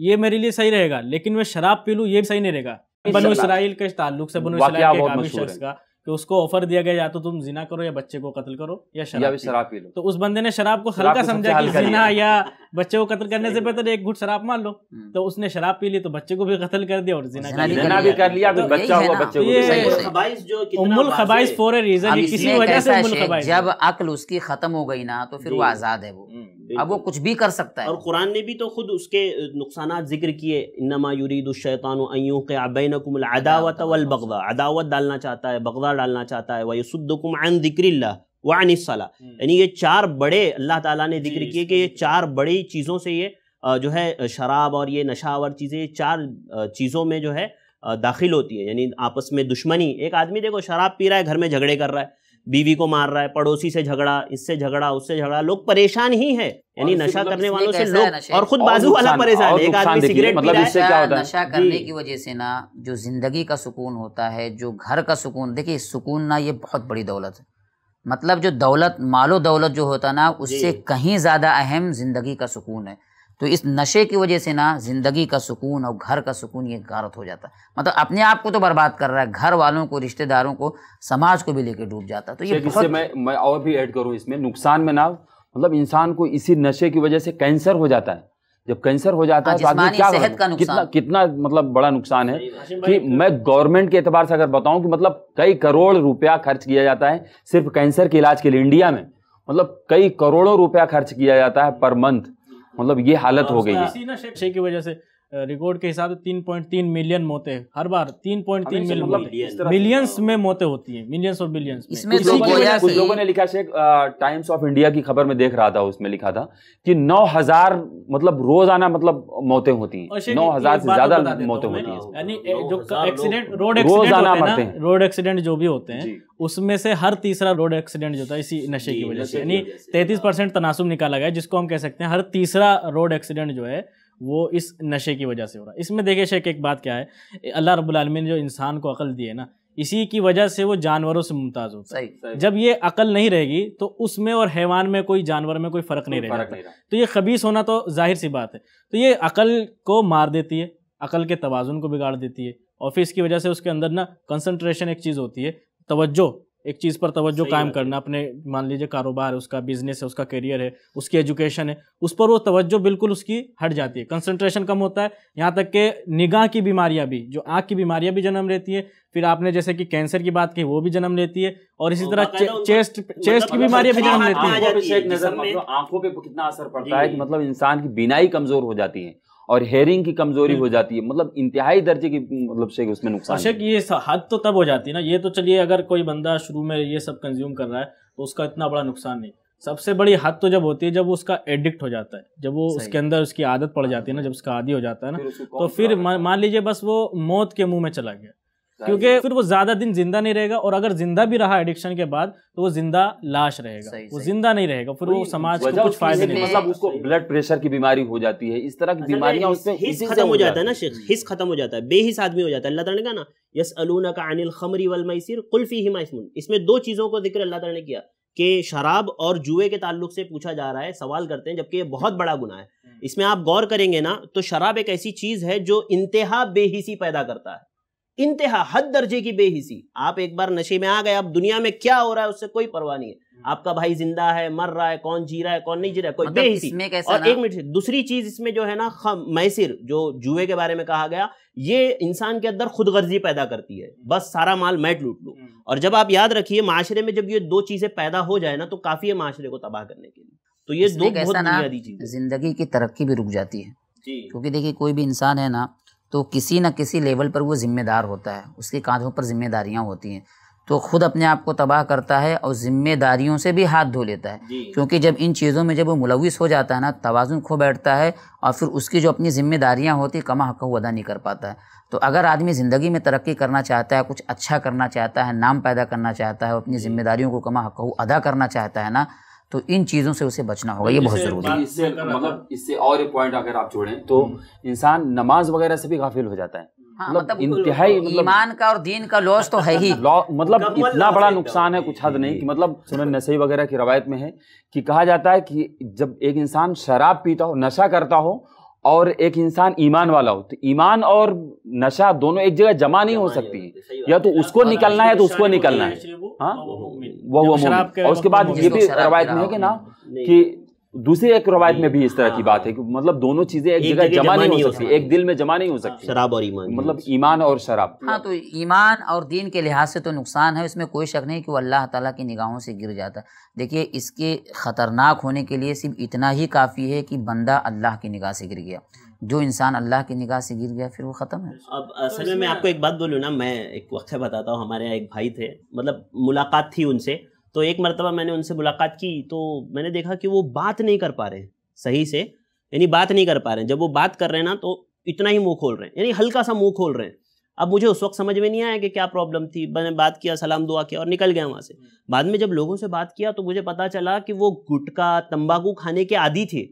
ये मेरे लिए सही रहेगा लेकिन मैं शराब पी लूँ ये भी सही नहीं रहेगा बनो इसराइल के ताल्लुक से बनो इसराइल के शख्स का कि उसको ऑफर दिया गया या तो तुम जिना करो या बच्चे को कत्ल करो या शराब शराब पी लो तो उस बंदे ने शराब को हल्का समझा कि जिना या बच्चे को कत्ल करने से बेहतर एक घुट शराब मार लो हम्म। तो उसने शराब पी ली तो बच्चे को भी कत्ल कर दिया और जिना भी कर लिया तो बच्चा हुआ बच्चे को उमुल फॉर ए रीजन किसी वजह से जब अक्ल उसकी खत्म हो गई ना तो फिर वो आजाद है वो हम्म। अब वो कुछ भी कर सकता है और कुरान ने भी तो खुद उसके नुकसान जिक्र किए इनमा अदावत अदावत डालना चाहता है बगदा डालना चाहता है वसुद्दुकुम अन हम्म। यानी ये चार बड़े अल्लाह ताला ने जिक्र किए कि ये चार बड़ी चीज़ों से ये जो है शराब और ये नशावर चीज़ें ये चार चीज़ों में जो है दाखिल होती है यानी आपस में दुश्मनी एक आदमी देखो शराब पी रहा है घर में झगड़े कर रहा है बीवी को मार रहा है पड़ोसी से झगड़ा इससे झगड़ा उससे झगड़ा लोग परेशान ही मतलब है यानी नशा करने वालों से लोग और खुद बाजू वाला परेशान एक आदमी सिगरेट मतलब इससे क्या होता है नशा करने की वजह से ना जो जिंदगी का सुकून होता है जो घर का सुकून देखिए सुकून ना ये बहुत बड़ी दौलत है मतलब जो दौलत मालो दौलत जो होता ना उससे कहीं ज़्यादा अहम ज़िंदगी का सुकून है तो इस नशे की वजह से ना ज़िंदगी का सुकून और घर का सुकून ये गारत हो जाता है मतलब अपने आप को तो बर्बाद कर रहा है घर वालों को रिश्तेदारों को समाज को भी लेके डूब जाता है तो ये बहुत... मैं मैं और भी ऐड करूँ इसमें नुकसान में ना मतलब इंसान को इसी नशे की वजह से कैंसर हो जाता है जब कैंसर हो जाता हाँ, है तो आदमी क्या सेहत का कितना कितना मतलब बड़ा नुकसान है कि तो- मैं गवर्नमेंट के एतबार से अगर बताऊं कि मतलब कई करोड़ रुपया खर्च किया जाता है सिर्फ कैंसर के इलाज के लिए इंडिया में मतलब कई करोड़ों रुपया खर्च किया जाता है पर मंथ मतलब ये हालत हाँ, हो गई है की वजह से रिकॉर्ड के हिसाब से तीन पॉइंट तीन मिलियन मौतें हर बार तीन पॉइंट तीन मिलियन मिलियंस मतलब में मौतें होती हैं मिलियंस और बिलियंस इसमें कुछ लोगों ने लिखा शेख टाइम्स ऑफ इंडिया की खबर में देख रहा था उसमें लिखा था कि नौ हजार मतलब रोजाना मतलब मौतें होती हैं अच्छा, नौ हजार से ज्यादा मौतें होती हैं यानी जो accident road accident road accident जो भी होते हैं उसमें से हर तीसरा रोड एक्सीडेंट जो था इसी नशे की वजह से यानी तैतीस परसेंट तनासुब निकाला गया जिसको हम कह सकते हैं हर तीसरा रोड एक्सीडेंट जो है वो इस नशे की वजह से हो रहा है इसमें देखे शेख एक बात क्या है अल्लाह रबालमी ने जो इंसान को अकल दी है ना इसी की वजह से वो जानवरों से मुमताज होता है जब ये अकल नहीं रहेगी तो उसमें और हैवान में कोई जानवर में कोई फ़र्क नहीं रहेगा तो ये खबीस होना तो जाहिर सी बात है तो ये अकल को मार देती है अकल के तोज़ुन को बिगाड़ देती है और फिर इसकी वजह से उसके अंदर ना कंसनट्रेशन एक चीज़ होती है तवज्जो एक चीज़ पर तवज्जो कायम करना अपने मान लीजिए कारोबार है उसका बिजनेस है उसका करियर है उसकी एजुकेशन है उस पर वो तवज्जो बिल्कुल उसकी हट जाती है कंसंट्रेशन कम होता है यहाँ तक कि निगाह की बीमारियाँ भी जो आँख की बीमारियाँ भी जन्म लेती है फिर आपने जैसे कि कैंसर की बात की वो भी जन्म लेती है और इसी तरह चेस्ट मतलब चेस्ट की बीमारियां भी जन्म लेती है आंखों पर कितना असर पड़ता है मतलब इंसान की बिनाई कमजोर हो जाती है और हेयरिंग की कमजोरी हो हम्म। जाती है मतलब इंतहाई दर्जे की मतलब से उसमें नुकसान अच्छा ये हद तो तब हो जाती है ना ये तो चलिए अगर कोई बंदा शुरू में ये सब कंज्यूम कर रहा है तो उसका इतना बड़ा नुकसान नहीं सबसे बड़ी हद तो जब होती है जब उसका एडिक्ट हो जाता है जब वो उसके अंदर उसकी आदत पड़ जाती है ना जब उसका आदि हो जाता है ना तो फिर मान लीजिए बस वो मौत के मुंह में चला गया क्योंकि फिर वो ज्यादा दिन जिंदा नहीं रहेगा और अगर जिंदा भी रहा एडिक्शन के बाद तो वो जिंदा लाश रहेगा वो जिंदा नहीं रहेगा फिर वो समाज को कुछ फायदा नहीं मतलब उसको ब्लड प्रेशर की बीमारी हो जाती है इस तरह की बीमारियां उसमें हिस खत्म हो जाता है ना शेख हिस खत्म हो जाता है बेहिस आदमी हो जाता है अल्लाह तला ने ना यस अलूना का अनिल खमरी वल मैसर कुल्फी हिमा इसमें दो चीजों को जिक्र अल्लाह तला ने किया कि शराब और जुए के ताल्लुक से पूछा जा रहा है सवाल करते हैं जबकि ये बहुत बड़ा गुना है हम्म। इसमें आप गौर करेंगे ना तो शराब एक ऐसी चीज़ है जो इंतहा बेहिसी पैदा करता है इंतहा हद दर्जे की बेहिसी आप एक बार नशे में आ गए अब दुनिया में क्या हो रहा है उससे कोई परवाह नहीं है हम्म। आपका भाई जिंदा है मर रहा है कौन जी रहा है कौन नहीं जी रहा है कोई मतलब बेहिसी और एक मिनट दूसरी चीज इसमें जो है ना मैसिर जो जुए के बारे में कहा गया ये इंसान के अंदर खुद पैदा करती है हम्म। बस सारा माल मैट लूट लू हम्म। और जब आप याद रखिए माशरे में जब ये दो चीजें पैदा हो जाए ना तो काफी है माशरे को तबाह करने के लिए तो ये दो बहुत बुनियादी चीज जिंदगी की तरक्की भी रुक जाती है क्योंकि देखिए कोई भी इंसान है ना तो किसी न किसी लेवल पर वो ज़िम्मेदार होता है उसके कांधों पर ज़िम्मेदारियाँ होती हैं तो खुद अपने आप को तबाह करता है और ज़िम्मेदारियों से भी हाथ धो लेता है क्योंकि जब इन चीज़ों में जब वो मुलविस हो जाता है ना तोज़ुन खो बैठता है और फिर उसकी जो अपनी ज़िम्मेदारियाँ होती कमा हक अदा नहीं कर पाता है तो अगर आदमी ज़िंदगी में तरक्की करना चाहता है कुछ अच्छा करना चाहता है नाम पैदा करना चाहता है अपनी ज़िम्मेदारियों को कमा हक अदा करना चाहता है ना तो इन चीज़ों से उसे बचना होगा ये तो बहुत ज़रूरी है इससे मतलब, मतलब इससे और एक पॉइंट अगर आप जोड़ें तो हम्म। इंसान नमाज वगैरह से भी गाफिल हो जाता है हाँ, मतलब, मतलब इंतहाई मतलब ईमान का और दीन का लॉस तो है ही मतलब इतना बड़ा नुकसान है कुछ हद नहीं कि मतलब सुनन नशई वगैरह की रवायत में है कि कहा जाता है कि जब एक इंसान शराब पीता हो नशा करता हो और एक इंसान ईमान वाला हो तो ईमान और नशा दोनों एक जगह जमा नहीं हो सकती या तो उसको निकलना है तो उसको निकलना है हाँ? वह शराब के और उसके बाद ये तो भी रवायत में है कि ना कि दूसरी एक रवायत में भी इस तरह की हाँ। बात है कि मतलब दोनों चीजें एक, जगह जमा, नहीं हो सकती एक दिल में जमा नहीं हो सकती शराब और ईमान मतलब ईमान और शराब हाँ तो ईमान और दीन के लिहाज से तो नुकसान है इसमें कोई शक नहीं कि वो अल्लाह ताला की निगाहों से गिर जाता देखिए इसके ख़तरनाक होने के लिए सिर्फ इतना ही काफ़ी है कि बंदा अल्लाह की निगाह से गिर गया जो इंसान अल्लाह की निगाह से गिर गया फिर वो ख़त्म है अब असल में मैं आपको एक बात बोलूँ ना मैं एक वक्त बताता हूँ हमारे यहाँ एक भाई थे मतलब मुलाकात थी उनसे तो एक मरतबा मैंने उनसे मुलाकात की तो मैंने देखा कि वो बात नहीं कर पा रहे सही से यानी बात नहीं कर पा रहे जब वो बात कर रहे हैं ना तो इतना ही मुंह खोल रहे हैं यानी हल्का सा मुंह खोल रहे हैं अब मुझे उस वक्त समझ में नहीं आया कि क्या प्रॉब्लम थी मैंने बात किया सलाम दुआ किया और निकल गया वहाँ से बाद में जब लोगों से बात किया तो मुझे पता चला कि वो गुटखा तंबाकू खाने के आदि थे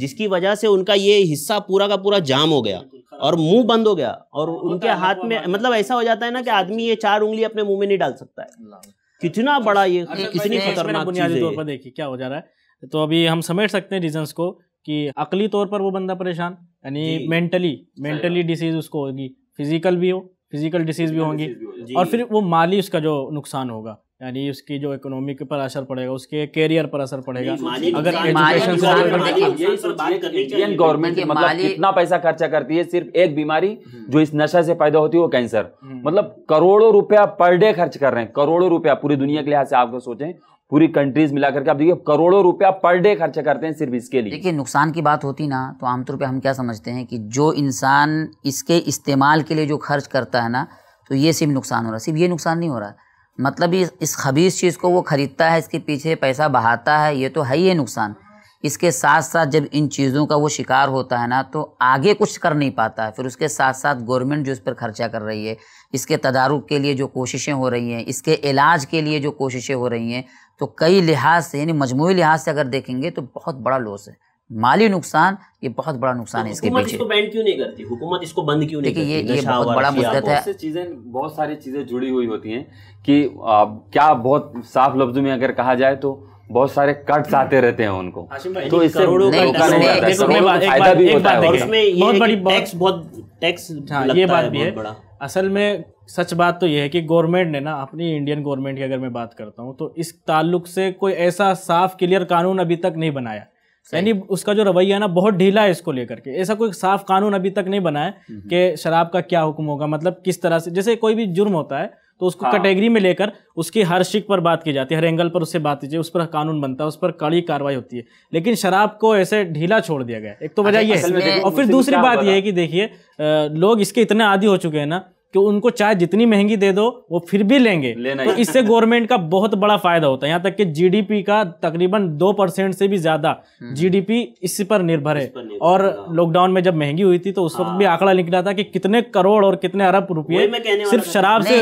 जिसकी वजह से उनका ये हिस्सा पूरा का पूरा जाम हो गया और मुंह बंद हो गया और उनके हाथ में मतलब ऐसा हो जाता है ना कि आदमी ये चार उंगली अपने मुंह में नहीं डाल सकता है कितना अच्छा, बड़ा ये अच्छा, अच्छा, कितनी खतरनाक बुनियादी तौर पर देखिए क्या हो जा रहा है तो अभी हम समेट सकते हैं रीजन को कि अकली तौर पर वो बंदा परेशान यानी मेंटली मेंटली डिसीज उसको होगी फिजिकल भी हो फिजिकल डिसीज भी होंगी और फिर वो माली उसका जो नुकसान होगा यानी उसकी जो इकोनॉमिक पर असर पड़ेगा उसके कैरियर पर असर पड़ेगा अगर इंडियन गवर्नमेंट मतलब कितना पैसा खर्चा करती है सिर्फ एक बीमारी हम्म। जो इस नशा से पैदा होती है वो कैंसर हम्म। मतलब करोड़ों रुपया पर डे खर्च कर रहे हैं करोड़ों रुपया पूरी दुनिया के लिहाज से आपको सोचें पूरी कंट्रीज मिला करके आप देखिए करोड़ों रुपया पर डे खर्च करते हैं सिर्फ इसके लिए देखिए नुकसान की बात होती ना तो आमतौर पे हम क्या समझते हैं कि जो इंसान इसके इस्तेमाल के लिए जो खर्च करता है ना तो ये सिर्फ नुकसान हो रहा है सिर्फ ये नुकसान नहीं हो रहा है मतलब इस इस खबीस चीज़ को वो ख़रीदता है इसके पीछे पैसा बहाता है ये तो है ही है नुकसान इसके साथ साथ जब इन चीज़ों का वो शिकार होता है ना तो आगे कुछ कर नहीं पाता है फिर उसके साथ साथ गवर्नमेंट जो इस पर खर्चा कर रही है इसके तदारुक के लिए जो कोशिशें हो रही हैं इसके इलाज के लिए जो कोशिशें हो रही हैं तो कई लिहाज से यानी मजमू लिहाज से अगर देखेंगे तो बहुत बड़ा लॉस है माली नुकसान ये बहुत बड़ा नुकसान है तो इसके पीछे इसको बैंड क्यों नहीं करती हुकूमत इसको बंद क्यों नहीं करती ये, ये बहुत बड़ा मुद्दत है चीजें बहुत सारी चीजें जुड़ी हुई होती हैं कि आ, क्या बहुत साफ लफ्जों में अगर कहा जाए तो बहुत सारे कट्स आते रहते हैं उनको तो इससे फायदा भी होता है ये बात भी है हाँ, असल में सच बात तो यह है कि गवर्नमेंट ने ना अपनी इंडियन गवर्नमेंट की अगर मैं बात करता हूँ तो इस ताल्लुक से कोई ऐसा साफ क्लियर कानून अभी तक नहीं बनाया यानी उसका जो रवैया ना बहुत ढीला है इसको लेकर के ऐसा कोई साफ कानून अभी तक नहीं बना है हम्म, हम्म। कि शराब का क्या हुक्म होगा मतलब किस तरह से जैसे कोई भी जुर्म होता है तो उसको हाँ। कैटेगरी में लेकर उसकी हर शिक पर बात की जाती है हर एंगल पर उससे बात की उस पर कानून बनता है उस पर कड़ी कार्रवाई होती है लेकिन शराब को ऐसे ढीला छोड़ दिया गया एक तो अच्छा, वजह यह है और फिर दूसरी बात यह है कि देखिए लोग इसके इतने आदि हो चुके हैं ना कि उनको चाय जितनी महंगी दे दो वो फिर भी लेंगे तो इससे गवर्नमेंट का बहुत बड़ा फायदा होता है यहाँ तक कि जीडीपी का तकरीबन दो परसेंट से भी ज्यादा जीडीपी हम्म। इस पर निर्भर है पर निर्भर और लॉकडाउन हाँ। में जब महंगी हुई थी तो उस वक्त भी हाँ। आंकड़ा निकला था कि कितने करोड़ और कितने अरब रुपये सिर्फ शराब से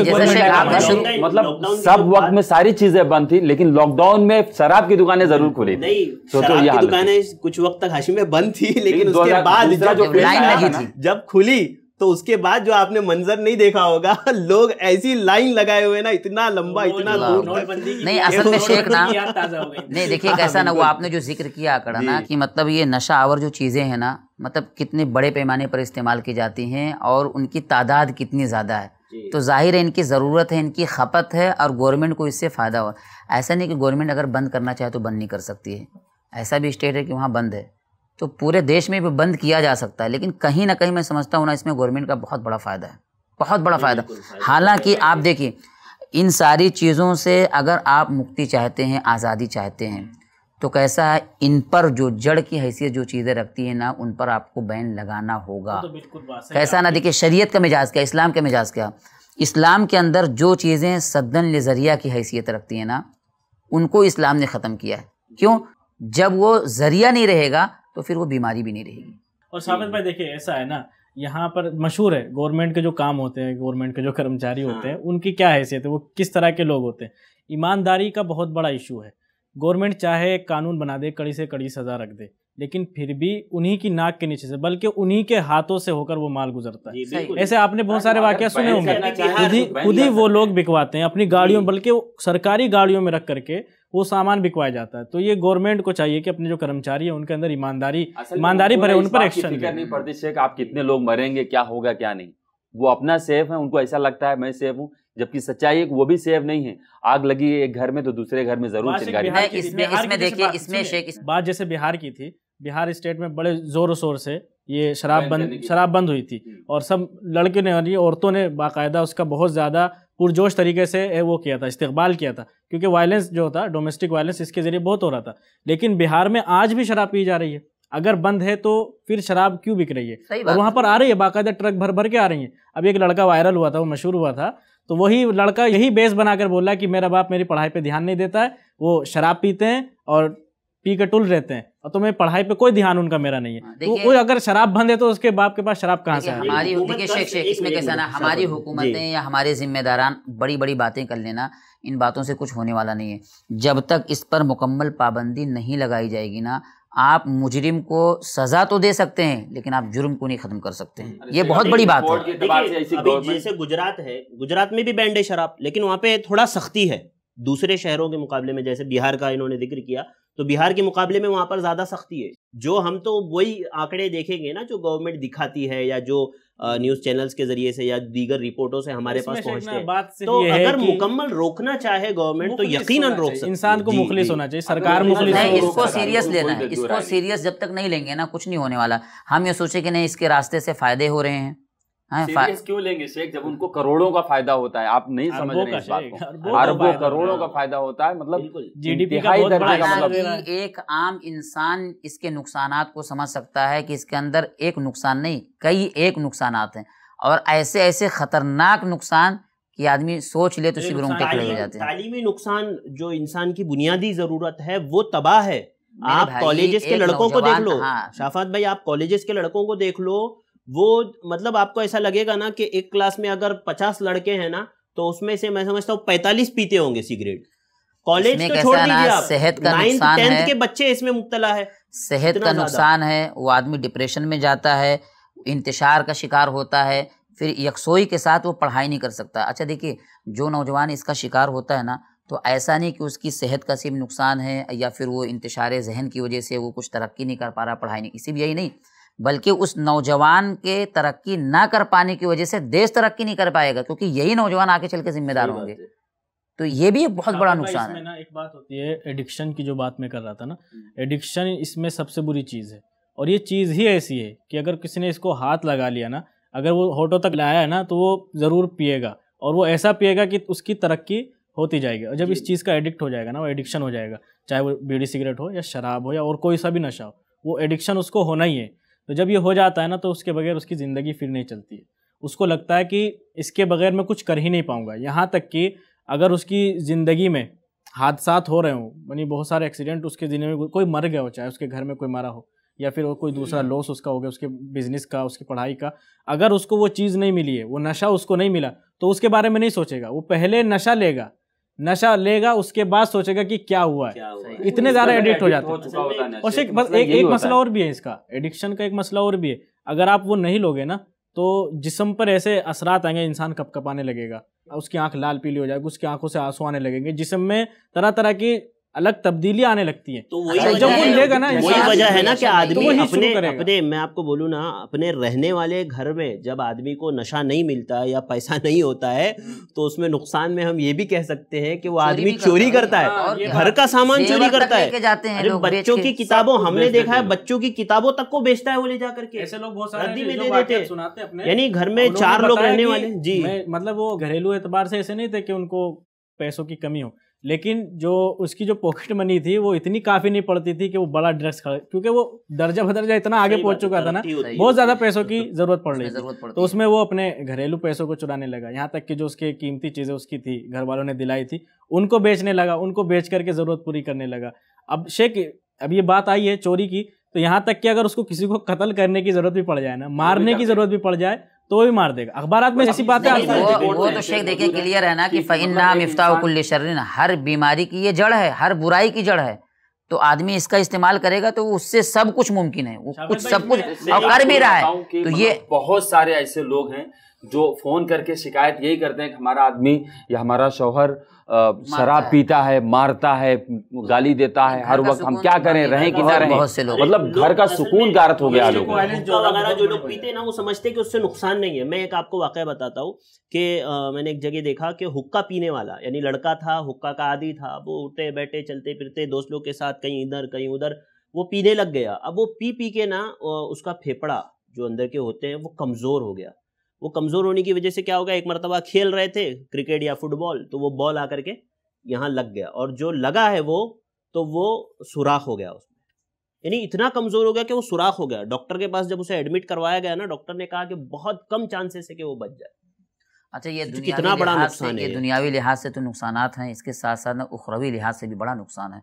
मतलब सब वक्त में सारी चीजें बंद थी लेकिन लॉकडाउन में शराब की दुकानें जरूर हम्म। खुली नहीं दुकानें कुछ वक्त तक हाशिम में बंद थी लेकिन उसके बाद जब खुली तो उसके बाद जो आपने मंजर नहीं देखा होगा लोग ऐसी लाइन लगाए हुए ना इतना लंबा इतना नहीं असल में शेख ना नहीं देखिए कैसा ना वो हाँ, आपने जो जिक्र किया आंकड़ा ना कि मतलब ये नशा आवर जो चीज़ें हैं ना मतलब कितने बड़े पैमाने पर इस्तेमाल की जाती हैं और उनकी तादाद कितनी ज़्यादा है तो जाहिर है इनकी ज़रूरत है इनकी खपत है और गवर्नमेंट को इससे फ़ायदा हो ऐसा नहीं कि गवर्नमेंट अगर बंद करना चाहे तो बंद नहीं कर सकती है ऐसा भी स्टेट है कि वहाँ बंद है तो पूरे देश में भी बंद किया जा सकता है लेकिन कहीं ना कहीं मैं समझता हूँ ना इसमें गवर्नमेंट का बहुत बड़ा फ़ायदा है बहुत बड़ा फ़ायदा हालांकि आप देखिए इन सारी चीज़ों से अगर आप मुक्ति चाहते हैं आज़ादी चाहते हैं तो कैसा है इन पर जो जड़ की हैसियत जो चीज़ें रखती है ना उन पर आपको बैन लगाना होगा तो कैसा ना देखिए शरीयत का मिजाज क्या इस्लाम का मिजाज क्या इस्लाम के अंदर जो चीज़ें सदन जरिया की हैसियत रखती हैं ना उनको इस्लाम ने ख़त्म किया है क्यों जब वो ज़रिया नहीं रहेगा तो फिर वो बीमारी भी नहीं रहेगी और साबित भाई देखिए ऐसा है ना यहाँ पर मशहूर है गवर्नमेंट के जो काम होते हैं गवर्नमेंट के जो कर्मचारी होते हैं हाँ। उनकी क्या हैसियत है वो किस तरह के लोग होते हैं ईमानदारी का बहुत बड़ा इशू है गवर्नमेंट चाहे कानून बना दे कड़ी से कड़ी सज़ा रख दे लेकिन फिर भी उन्हीं की नाक के नीचे से बल्कि उन्हीं के हाथों से होकर वो माल गुजरता है ऐसे आपने बहुत सारे वाक्य सुने होंगे हाँ, खुद ही खुद ही वो तो लोग बिकवाते हैं अपनी गाड़ियों बल्कि सरकारी गाड़ियों में रख करके वो सामान बिकवाया जाता है तो ये गवर्नमेंट को चाहिए कि अपने जो कर्मचारी है उनके अंदर ईमानदारी ईमानदारी भरे उन पर एक्शन नहीं पड़ती है आप कितने लोग मरेंगे क्या होगा क्या नहीं वो अपना सेफ है उनको ऐसा लगता है मैं सेफ हूँ जबकि सच्चाई वो भी सेफ नहीं है आग लगी एक घर में तो दूसरे घर में जरूर इसमें इसमें देखिए इसमें बात जैसे बिहार की थी बिहार स्टेट में बड़े जोर शोर से ये शराब बंद शराब बंद हुई थी हम्म। और सब लड़के ने और औरतों ने बाकायदा उसका बहुत ज़्यादा पुरजोश तरीके से वो किया था इस्तेबाल किया था क्योंकि वायलेंस जो होता डोमेस्टिक वायलेंस इसके ज़रिए बहुत हो रहा था लेकिन बिहार में आज भी शराब पी जा रही है अगर बंद है तो फिर शराब क्यों बिक रही है और वहाँ पर आ रही है बाकायदा ट्रक भर भर के आ रही है अभी एक लड़का वायरल हुआ था वो मशहूर हुआ था तो वही लड़का यही बेस बनाकर बोला कि मेरा बाप मेरी पढ़ाई पे ध्यान नहीं देता है वो शराब पीते हैं और पी के टुल रहते हैं और तुम्हें पढ़ाई पे कोई ध्यान उनका मेरा नहीं है तो वो अगर शराब बंद है तो उसके बाप के पास शराब कहाँ से हमारी देखिए शेख शेख इसमें कैसा ना हमारी हुकूमतें या हमारे जिम्मेदारान बड़ी बड़ी बातें कर लेना इन बातों से कुछ होने वाला नहीं है जब तक इस पर मुकम्मल पाबंदी नहीं लगाई जाएगी ना आप मुजरिम को सजा तो दे सकते हैं लेकिन आप जुर्म को नहीं खत्म कर सकते हैं ये बहुत बड़ी बात है जैसे गुजरात है गुजरात में भी बैंड है शराब लेकिन वहाँ पे थोड़ा सख्ती है दूसरे शहरों के मुकाबले में जैसे बिहार का इन्होंने जिक्र किया तो बिहार के मुकाबले में वहां पर ज़्यादा सख्ती है जो हम तो वही आंकड़े देखेंगे ना जो गवर्नमेंट दिखाती है या जो न्यूज चैनल्स के जरिए से या दीगर रिपोर्टों से हमारे पास पहुंचते हैं बात तो अगर मुकम्मल रोकना चाहे गवर्नमेंट तो यकीन रोक सकते इंसान को मुखलिस होना चाहिए सरकार मुखलिस इसको सीरियस लेना है इसको सीरियस जब तक नहीं लेंगे ना कुछ नहीं होने वाला हम ये सोचे कि नहीं इसके रास्ते से फायदे हो रहे हैं हाँ, सीरियस क्यों लेंगे शेख जब उनको करोड़ों का फायदा होता है आप नहीं समझ रहे इस बात को अरबों करोड़ों का फायदा होता है मतलब जीडीपी का मतलब एक आम इंसान इसके नुकसान को समझ सकता है कि इसके अंदर एक नुकसान नहीं कई एक नुकसान हैं और ऐसे ऐसे खतरनाक नुकसान कि आदमी सोच ले तो शिविरों के खड़े हो जाते हैं तालीमी नुकसान जो इंसान की बुनियादी जरूरत है वो तबाह है आप कॉलेजेस के लड़कों को देख लो हाँ। शाफात भाई आप कॉलेजेस के लड़कों को देख लो वो मतलब आपको ऐसा लगेगा ना कि एक क्लास में अगर पचास लड़के हैं ना तो उसमें से मैं समझता हूँ पैतालीस पीते होंगे सिगरेट कॉलेज तो छोड़ दीजिए आप सेहत का नुकसान है के बच्चे इसमें मुबतला है सेहत का नुकसान है वो आदमी डिप्रेशन में जाता है इंतशार का शिकार होता है फिर यकसोई के साथ वो पढ़ाई नहीं कर सकता अच्छा देखिए जो नौजवान इसका शिकार होता है ना तो ऐसा नहीं कि उसकी सेहत का सिर्फ नुकसान है या फिर वो इंतशार जहन की वजह से वो कुछ तरक्की नहीं कर पा रहा पढ़ाई नहीं भी यही नहीं बल्कि उस नौजवान के तरक्की ना कर पाने की वजह से देश तरक्की नहीं कर पाएगा क्योंकि यही नौजवान आगे चल के जिम्मेदार होंगे तो ये भी एक बहुत बड़ा नुकसान है ना एक बात होती है एडिक्शन की जो बात मैं कर रहा था ना हम्म। एडिक्शन इसमें सबसे बुरी चीज़ है और ये चीज़ ही ऐसी है कि अगर किसी ने इसको हाथ लगा लिया ना अगर वो होटो तक लाया है ना तो वो ज़रूर पिएगा और वो ऐसा पिएगा कि उसकी तरक्की होती जाएगी और जब इस चीज़ का एडिक्ट हो जाएगा ना वो एडिक्शन हो जाएगा चाहे वो बीड़ी सिगरेट हो या शराब हो या और कोई सा भी नशा हो वो एडिक्शन उसको होना ही है तो जब ये हो जाता है ना तो उसके बगैर उसकी ज़िंदगी फिर नहीं चलती है उसको लगता है कि इसके बगैर मैं कुछ कर ही नहीं पाऊँगा यहाँ तक कि अगर उसकी ज़िंदगी में हादसात हो रहे हों यानी बहुत सारे एक्सीडेंट उसके जिंदगी में कोई मर गया हो चाहे उसके घर में कोई मारा हो या फिर वो कोई दूसरा लॉस हम्म। उसका हो गया उसके बिजनेस का उसकी पढ़ाई का अगर उसको वो चीज़ नहीं मिली है वो नशा उसको नहीं मिला तो उसके बारे में नहीं सोचेगा वो पहले नशा लेगा नशा लेगा उसके बाद सोचेगा कि क्या हुआ है क्या हुआ? इतने ज्यादा एडिक्ट हो जाते हैं और मतलब एक बस एक एक मसला और भी है इसका एडिक्शन का एक मसला और भी है अगर आप वो नहीं लोगे ना तो जिसम पर ऐसे असरात आएंगे इंसान कपकपाने लगेगा उसकी आंख लाल पीली हो जाएगी उसकी आंखों से आंसू आने लगेंगे जिसम में तरह तरह की अलग तब्दीलियां आने लगती है तो वही अच्छा, जब वो लेगा ना वही वजह है ना कि तो आदमी तो अपने अपने मैं आपको बोलू ना अपने रहने वाले घर में जब आदमी को नशा नहीं मिलता है या पैसा नहीं होता है तो उसमें नुकसान में हम ये भी कह सकते हैं कि वो आदमी चोरी करता है हाँ, घर का सामान चोरी करता है बच्चों की किताबों हमने देखा है बच्चों की किताबों तक को बेचता है वो ले जा करके ऐसे लोग बहुत सारे में दे देते हैं यानी घर में चार लोग रहने वाले जी मतलब वो घरेलू एतबार से ऐसे नहीं थे कि उनको पैसों की कमी हो लेकिन जो उसकी जो पॉकेट मनी थी वो इतनी काफ़ी नहीं पड़ती थी कि वो बड़ा ड्रेस खरीद क्योंकि वो दर्जा बदर्जा इतना आगे पहुंच चुका था ना बहुत ज़्यादा पैसों की ज़रूरत पड़ रही थी तो उसमें वो अपने घरेलू पैसों को चुराने लगा यहाँ तक कि जो उसकी कीमती चीज़ें उसकी थी घर वालों ने दिलाई थी उनको बेचने लगा उनको बेच करके ज़रूरत पूरी करने लगा अब शेख अब ये बात आई है चोरी की तो यहाँ तक कि अगर उसको किसी को कत्ल करने की ज़रूरत भी पड़ जाए ना मारने की ज़रूरत भी पड़ जाए तो भी मार देगा अखबार में ऐसी बात है वो, वो तो शेख देखिए क्लियर है ना कि मतलब फ़ैन नाम इफ्ताकुल्ल हर बीमारी की ये जड़ है हर बुराई की जड़ है तो आदमी इसका इस्तेमाल करेगा तो उससे सब कुछ मुमकिन है वो कुछ सब कुछ और कर भी रहा है तो ये मतलब बहुत सारे ऐसे लोग हैं जो फ़ोन करके शिकायत यही करते हैं कि हमारा आदमी या हमारा शौहर शराब पीता है मारता है गाली देता है हर वक्त हम क्या तो करें रहें कि ना रहें मतलब घर का सुकून गारत हो गया लोग वगैरह जो लोग पीते ना वो समझते कि उससे नुकसान नहीं है मैं एक आपको वाक़ बताता हूँ कि मैंने एक जगह देखा कि हुक्का पीने वाला यानी लड़का था हुक्का का आदि था वो उठे बैठे चलते फिरते दोस्त लोग के साथ कहीं इधर कहीं उधर वो पीने लग गया अब वो पी पी के ना उसका फेफड़ा जो अंदर के होते हैं वो कमज़ोर हो गया वो कमज़ोर होने की वजह से क्या होगा एक मरतबा खेल रहे थे क्रिकेट या फुटबॉल तो वो बॉल आकर के यहाँ लग गया और जो लगा है वो तो वो सुराख हो गया उसमें यानी इतना कमज़ोर हो गया कि वो सुराख हो गया डॉक्टर के पास जब उसे एडमिट करवाया गया ना डॉक्टर ने कहा कि बहुत कम चांसेस है कि वो बच जाए अच्छा ये कितना बड़ा नुकसान है दुनियावी लिहाज से तो नुकसान हैं इसके साथ साथ ना उखरवी लिहाज से भी बड़ा नुकसान है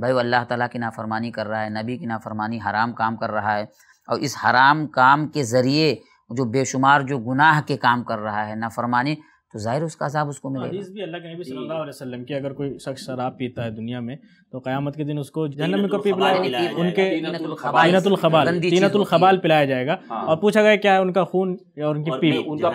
भाई वो अल्लाह तला की नाफरमानी कर रहा है नबी की नाफरमानी हराम काम कर रहा है और इस हराम काम के ज़रिए जो बेशुमार जो गुनाह के काम कर रहा है नाफरमानी तो जाहिर उसका अजाब उसको हाँ, मिलेगा हदीस भी अल्लाह के नबी सल्लल्लाहु अलैहि वसल्लम की अगर कोई शख्स शराब पीता है दुनिया में तो कयामत के दिन उसको जहन्नम में कभी उनके तीनतुल खबाल तीनतुल खबाल पिलाया जाएगा हाँ। और पूछा गया क्या है उनका खून या उनकी पीप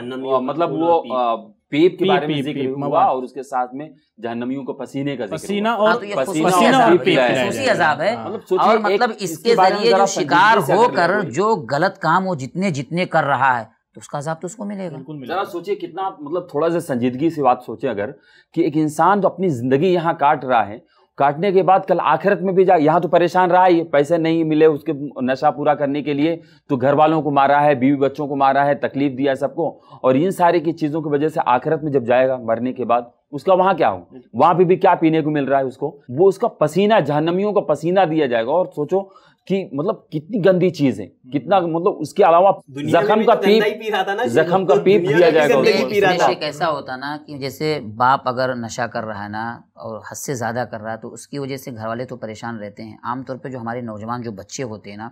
मतलब वो पेप के बारे में जिक्र हुआ और उसके साथ में जहनमियों को पसीने का पसीना और हाँ, तो पसीना और अजाब है हाँ। और मतलब इसके जरिए जो शिकार होकर जो गलत काम वो जितने जितने कर रहा है तो उसका हिसाब तो उसको मिलेगा जरा सोचिए कितना मतलब थोड़ा सा संजीदगी से बात सोचे अगर कि एक इंसान जो अपनी जिंदगी यहाँ काट रहा है काटने के बाद कल आखिरत में भी जा यहाँ तो परेशान रहा है पैसे नहीं मिले उसके नशा पूरा करने के लिए तो घर वालों को मारा है बीवी बच्चों को मारा है तकलीफ दिया है सबको और इन सारी की चीज़ों की वजह से आखिरत में जब जाएगा मरने के बाद उसका वहाँ क्या हो वहाँ पे भी, भी क्या पीने को मिल रहा है उसको वो उसका पसीना जहनमियों का पसीना दिया जाएगा और सोचो कि मतलब कितनी गंदी चीज है हम्म। कितना मतलब उसके अलावा तो जख्म का पीप जख्म का पीप दिया जाएगा एक ऐसा होता ना कि जैसे बाप अगर नशा कर रहा है ना और हद से ज़्यादा कर रहा है तो उसकी वजह से घर वाले तो परेशान रहते हैं आमतौर पर जो हमारे नौजवान जो बच्चे होते हैं ना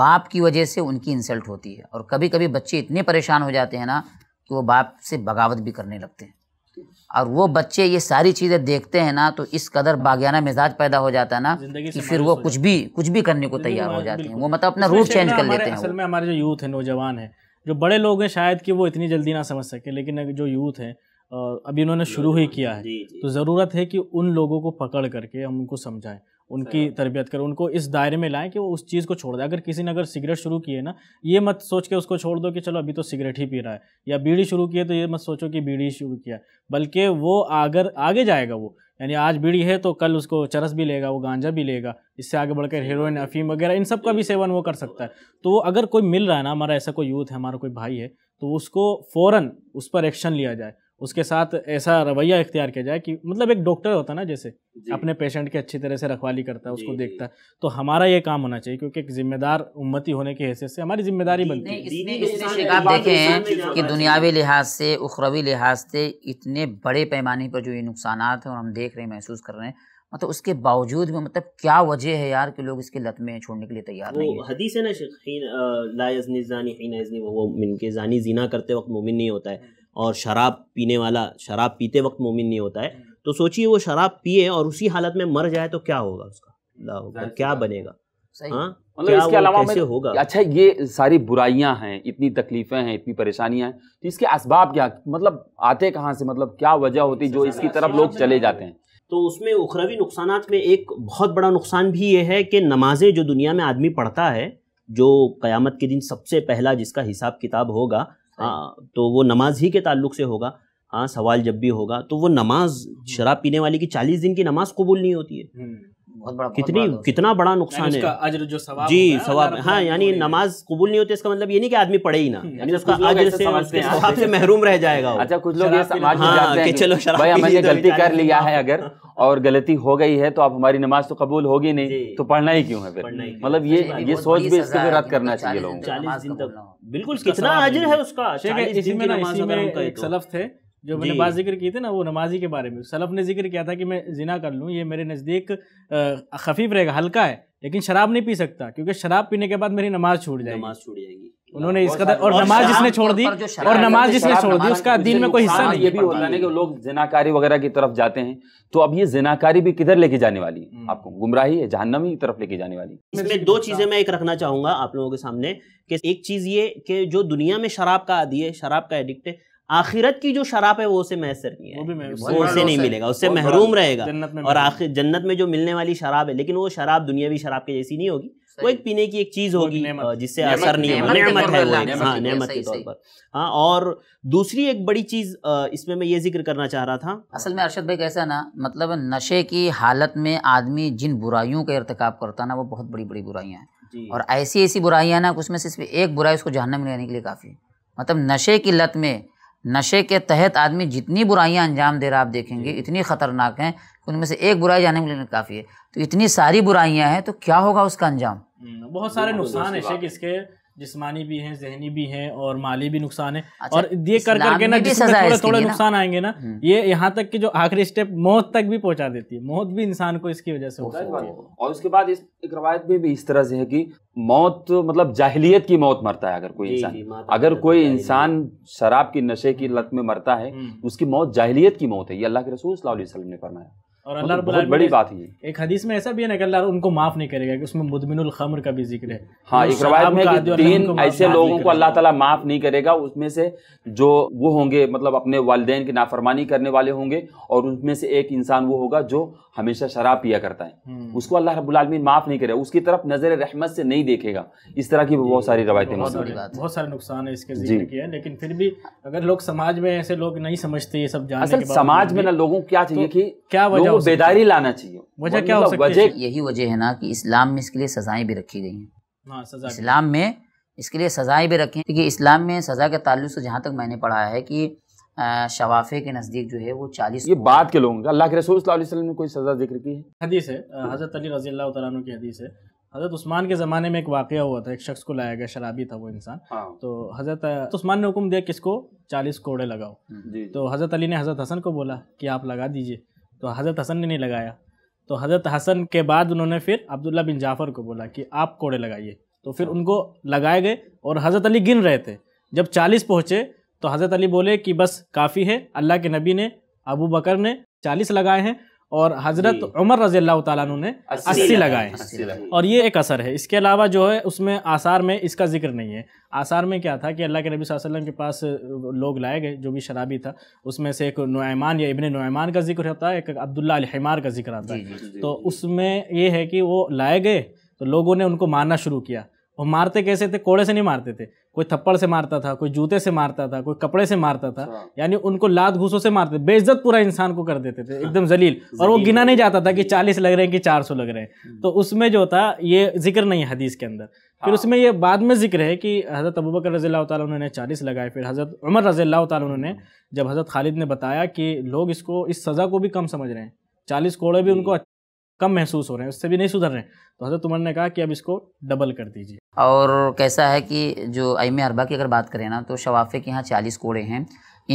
बाप की वजह से उनकी इंसल्ट होती है और कभी कभी बच्चे इतने परेशान हो जाते हैं ना कि वो बाप से बगावत भी करने लगते हैं और वो बच्चे ये सारी चीज़ें देखते हैं ना तो इस कदर बागियाना मिजाज पैदा हो जाता है ना कि फिर वो कुछ भी कुछ भी करने को तैयार हो जाते हैं वो मतलब अपना रूट चेंज कर लेते हैं असल में हमारे जो यूथ है नौजवान है जो बड़े लोग हैं शायद कि वो इतनी जल्दी ना समझ सके लेकिन जो यूथ है अभी उन्होंने शुरू ही किया है तो ज़रूरत है कि उन लोगों को पकड़ करके हम उनको समझाएं उनकी तरबियत करें उनको इस दायरे में लाएं कि वो उस चीज़ को छोड़ दें अगर किसी ने अगर सिगरेट शुरू किए ना ये मत सोच के उसको छोड़ दो कि चलो अभी तो सिगरेट ही पी रहा है या बीड़ी शुरू की है तो ये मत सोचो कि बीड़ी शुरू किया बल्कि वो अगर आगे जाएगा वो यानी आज बीड़ी है तो कल उसको चरस भी लेगा वो गांजा भी लेगा इससे आगे बढ़कर हीरोइन अफीम वगैरह इन सब का भी सेवन वो कर सकता है तो वो अगर कोई मिल रहा है ना हमारा ऐसा कोई यूथ है हमारा कोई भाई है तो उसको फ़ौर उस पर एक्शन लिया जाए उसके साथ ऐसा रवैया इख्तियार किया जाए कि मतलब एक डॉक्टर होता ना जैसे अपने पेशेंट की अच्छी तरह से रखवाली करता है उसको देखता है तो हमारा ये काम होना चाहिए क्योंकि एक जिम्मेदार उम्मती होने की हैसियत से हमारी जिम्मेदारी बनती है आप देखें कि दुनियावी लिहाज से उखरवी लिहाज से इतने बड़े पैमाने पर जो ये नुकसान हैं और हम देख रहे हैं महसूस कर रहे हैं मतलब उसके बावजूद भी मतलब क्या वजह है यार कि लोग इसके लत में छोड़ने के लिए तैयार नहीं है हदीस है ना शेखीन लाजनी जानी हिना वो मिनके जानी जीना करते वक्त मोमिन नहीं होता है और शराब पीने वाला शराब पीते वक्त मोमिन नहीं होता है हम्म। तो सोचिए वो शराब पिए और उसी हालत में मर जाए तो क्या होगा उसका होगा क्या बनेगा हाँ? मतलब इसके अलावा कैसे होगा अच्छा ये सारी बुराइयां हैं इतनी तकलीफें हैं इतनी परेशानियां हैं तो इसके असबाब क्या मतलब आते कहाँ से मतलब क्या वजह होती जो इसकी तरफ लोग चले जाते हैं तो उसमें उखरवी नुकसान में एक बहुत बड़ा नुकसान भी ये है कि नमाजें जो दुनिया में आदमी पढ़ता है जो क़यामत के दिन सबसे पहला जिसका हिसाब किताब होगा हाँ तो वो नमाज ही के ताल्लुक से होगा हाँ सवाल जब भी होगा तो वो नमाज हम्म। शराब पीने वाले की चालीस दिन की नमाज कबूल नहीं होती है हम्म। बहुत बड़ा कितनी बड़ा कितना बड़ा नुकसान है अजर जो सवाब जी सवाब हाँ यानी नमाज कबूल नहीं होती इसका मतलब ये नहीं कि आदमी पढ़े ही ना यानी उसका अजर से सवाब से महरूम रह जाएगा अच्छा कुछ लोग अच्छा, हाँ, चलो भाई हमने तो गलती कर लिया है अगर और गलती हो गई है तो आप हमारी नमाज तो कबूल होगी नहीं तो पढ़ना ही क्यों है फिर मतलब ये ये सोच भी इसके रद्द करना चाहिए लोगों को बिल्कुल कितना अजर है उसका इसी में ना इसी में एक तो। सलफ थे जो मैंने बात जिक्र की थी ना वो नमाजी के बारे में सलफ ने जिक्र किया था कि मैं जिना कर लूँ ये मेरे नज़दीक खफीफ रहेगा हल्का है लेकिन शराब नहीं पी सकता क्योंकि शराब पीने के बाद मेरी नमाज छूट जाएगी नमाज छूट जाएगी उन्होंने इस कदर और नमाज जिसने छोड़ दी और नमाज जिसने छोड़ दी उसका दिन में कोई हिस्सा नहीं ये भी होता है कि लोग जिनाकारी वगैरह की तरफ जाते हैं तो अब ये जिनाकारी भी किधर लेके जाने वाली है हम्म। आपको गुमराही है जहन्नमी की तरफ लेके जाने वाली इसमें दो चीजें मैं एक रखना चाहूंगा आप लोगों के सामने कि एक चीज ये कि जो दुनिया में शराब का आदि है शराब का एडिक्ट है आखिरत की जो शराब है वो उसे मैसर नहीं है वो, भी वो उसे नहीं मिलेगा उससे महरूम रहेगा और आखिर जन्नत में जो मिलने वाली शराब है लेकिन वो शराब दुनियावी शराब के जैसी नहीं होगी वो एक पीने की एक चीज़ होगी जिससे असर नहीं होगा है हाँ, के तौर पर हाँ और दूसरी एक बड़ी चीज़ इसमें मैं ये जिक्र करना चाह रहा था असल में अरशद भाई कैसा ना मतलब नशे की हालत में आदमी जिन बुराइयों का इरतकाब करता ना वो बहुत बड़ी बड़ी बुराइयां हैं और ऐसी ऐसी बुराइयाँ ना उसमें सिर्फ एक बुराई उसको जहन्नम लेने के लिए काफ़ी मतलब नशे की लत में नशे के तहत आदमी जितनी बुराइयां अंजाम दे रहा आप देखेंगे इतनी ख़तरनाक हैं कि उनमें से एक बुराई जाने के लिए काफ़ी है तो इतनी सारी बुराइयां हैं तो क्या होगा उसका अंजाम हम्म, बहुत सारे हाँ, नुकसान है शेख इसके जिसमानी भी है जहनी भी है और माली भी नुकसान है अच्छा, और ये कर करके ना जिसमें थोड़े थोड़े नुकसान आएंगे ना हम्म। ये यहाँ तक कि जो आखिरी स्टेप मौत तक भी पहुंचा देती है मौत भी इंसान को इसकी वजह से होता है और उसके बाद इस एक रवायत में भी इस तरह से है कि मौत मतलब जाहिलियत की मौत मरता है अगर कोई इंसान अगर कोई इंसान शराब की नशे की लत में मरता है हम्म। उसकी मौत जाहिलियत की मौत है ये अल्लाह के रसूल सल्लल्लाहु अलैहि वसल्लम ने फरमाया और तो अल्लाह तो बहुत बड़ी बात है एक हदीस में ऐसा भी है ना कि अल्लाह उनको माफ़ नहीं करेगा कि उसमें मुदमिनुल खमर का भी जिक्र है हाँ एक रवायत में कि तीन ऐसे लोगों को अल्लाह ताला माफ़ नहीं करेगा उसमें से जो वो होंगे मतलब अपने वालदेन की नाफरमानी करने वाले होंगे और उसमें से एक इंसान वो होगा जो हमेशा शराब पिया करता है हम्म। उसको अल्लाह रब्बुल आलमीन माफ नहीं करेगा उसकी तरफ नजर रहमत से नहीं देखेगा इस तरह की बहुत सारी रवायतें बहुत सारे नुकसान है इसके जिक्र किया लेकिन फिर भी अगर लोग समाज में ऐसे लोग नहीं समझते ये सब जानने असल समाज में ना लोगों को क्या तो चाहिए कि क्या वजह बेदारी लाना चाहिए वजह मतलब क्या हो वजह यही वजह है ना कि इस्लाम में इसके लिए सजाएं भी रखी गई है हाँ, इस्लाम में इसके लिए सजाएं भी रखें क्योंकि इस्लाम में सज़ा के ताल्लुक से जहाँ तक मैंने पढ़ा है कि शवाफे के नज़दीक जो है वो चालीस ये बात के लोगों का अल्लाह के रसूल वसल्लम ने कोई सज़ा जिक्र की है हदीस है हज़रत अली रजी अल्लाह तु की हदीस है हज़रत उस्मान के ज़माने में एक वाक़ हुआ था एक शख्स को लाया गया शराबी था वो इंसान हाँ। तो हज़रत उस्मान ने हुक्म दिया किसको चालीस कोड़े लगाओ तो हज़रत अली ने हज़रत हसन को बोला कि आप लगा दीजिए तो हज़रत हसन ने नहीं लगाया तो हज़रत हसन के बाद उन्होंने फिर अब्दुल्ला बिन जाफ़र को बोला कि आप कोड़े लगाइए तो फिर उनको लगाए गए और हज़रत अली गिन रहे थे जब चालीस पहुँचे तो हज़रत अली बोले कि बस काफ़ी है अल्लाह के नबी ने अबू बकर ने चालीस लगाए हैं और हज़रत उमर रज़ी अल्लाह तु ने अस्सी लगाए हैं और ये एक असर है इसके अलावा जो है उसमें आसार में इसका जिक्र नहीं है आसार में क्या था कि अल्लाह के नबी वसल्लम के पास लोग लाए गए जो भी शराबी था उसमें से एक नुमान या इबन नुमान का जिक्र होता है एक अब्दुल्ला अलहमार का जिक्र आता है तो उसमें ये है कि वो लाए गए तो लोगों ने उनको मारना शुरू किया वो मारते कैसे थे कोड़े से नहीं मारते थे कोई थप्पड़ से मारता था कोई जूते से मारता था कोई कपड़े से मारता था हाँ। यानी उनको लात घूसों से मारते बेइज्जत पूरा इंसान को कर देते थे एकदम जलील और वो गिना नहीं जाता था कि चालीस लग रहे हैं कि चार सौ लग रहे हैं तो हम्म। उसमें जो था ये जिक्र नहीं है हदीस के अंदर फिर हाँ। उसमें ये बाद में जिक्र है कि हज़रत अबू बकर रज़ी ताली उन्होंने चालीस लगाए फिर हज़रत उमर रज़ी ताली उन्होंने जब हज़रत खालिद ने बताया कि लोग इसको इस सज़ा को भी कम समझ रहे हैं चालीस कोड़े भी उनको कम महसूस हो रहे हैं उससे भी नहीं सुधर रहे हैं तो हजरत उमर ने कहा कि अब इसको डबल कर दीजिए और कैसा है कि जो अम अरबा की अगर बात करें ना तो शवाफ़े के यहाँ चालीस कोड़े हैं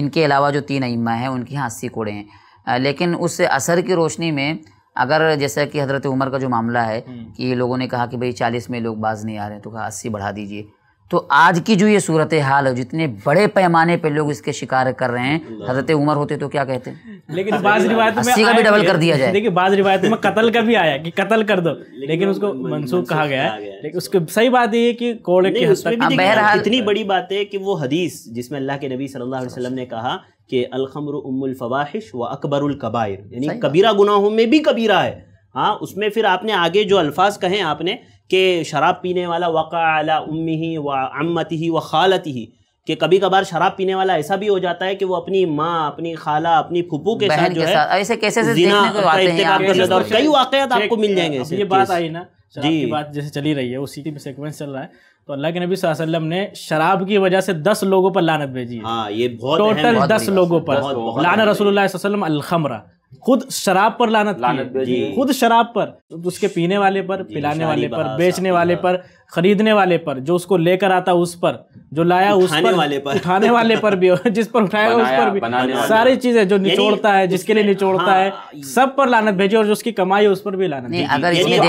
इनके अलावा जो तीन अम्मा हैं उनके यहाँ अस्सी कोड़े हैं लेकिन उस असर की रोशनी में अगर जैसा कि हज़रत उमर का जो मामला है हम्म। कि लोगों ने कहा कि भाई चालीस में लोग बाज नहीं आ रहे हैं तो कहा अस्सी बढ़ा दीजिए तो आज की जो ये सूरत हाल है जितने बड़े पैमाने पे लोग इसके शिकार कर रहे हैं हजरत उमर होते तो क्या कहते लेकिन बाज रिवायत में का भी डबल कर दिया जाए देखिए बाज रिवायत में कत्ल का भी आया कि कत्ल कर दो लेकिन उसको मनसूख कहा गया लेकिन उसके सही बात ये है कि कोड़े की बहरहाल इतनी बड़ी बात है कि वो हदीस जिसमें अल्लाह के नबी सल्लल्लाहुल अलैहि वसल्लम ने कहा कि अलखमर उमुलफवाहिश व अकबरुल कबायर यानी कबीरा गुनाहों में भी कबीरा है हाँ उसमें फिर आपने आगे जो अल्फाज कहे आपने कि शराब पीने वाला वक़ा अला उम्मी ही व अम्मत ही व खालत ही कि कभी कभार शराब पीने वाला ऐसा भी हो जाता है कि वो अपनी माँ अपनी खाला अपनी फूपू के साथ जो है ऐसे कैसे कई वाकत आपको मिल जाएंगे ये बात आई ना जी बात जैसे चली रही है उसी में सिक्वेंस चल रहा है तो अल्लाह के नबी वसल्लम ने शराब की वजह से दस लोगों पर लानत भेजी है हाँ, ये बहुत टोटल दस लोगों पर लाना रसूल वसल्लम अलखमरा खुद शराब पर लानत, लानत की खुद शराब पर तो तो उसके पीने वाले पर पिलाने वाले पर बेचने वाले पर खरीदने वाले पर जो उसको लेकर आता उस पर जो लाया उस पर वाले पर उठाने वाले पर भी जिस पर उठाया उस पर भी सारी चीजें जो निचोड़ता है जिसके लिए निचोड़ता हाँ, है सब पर लानत भेजी और जो उसकी कमाई है उस पर भी लानत अगर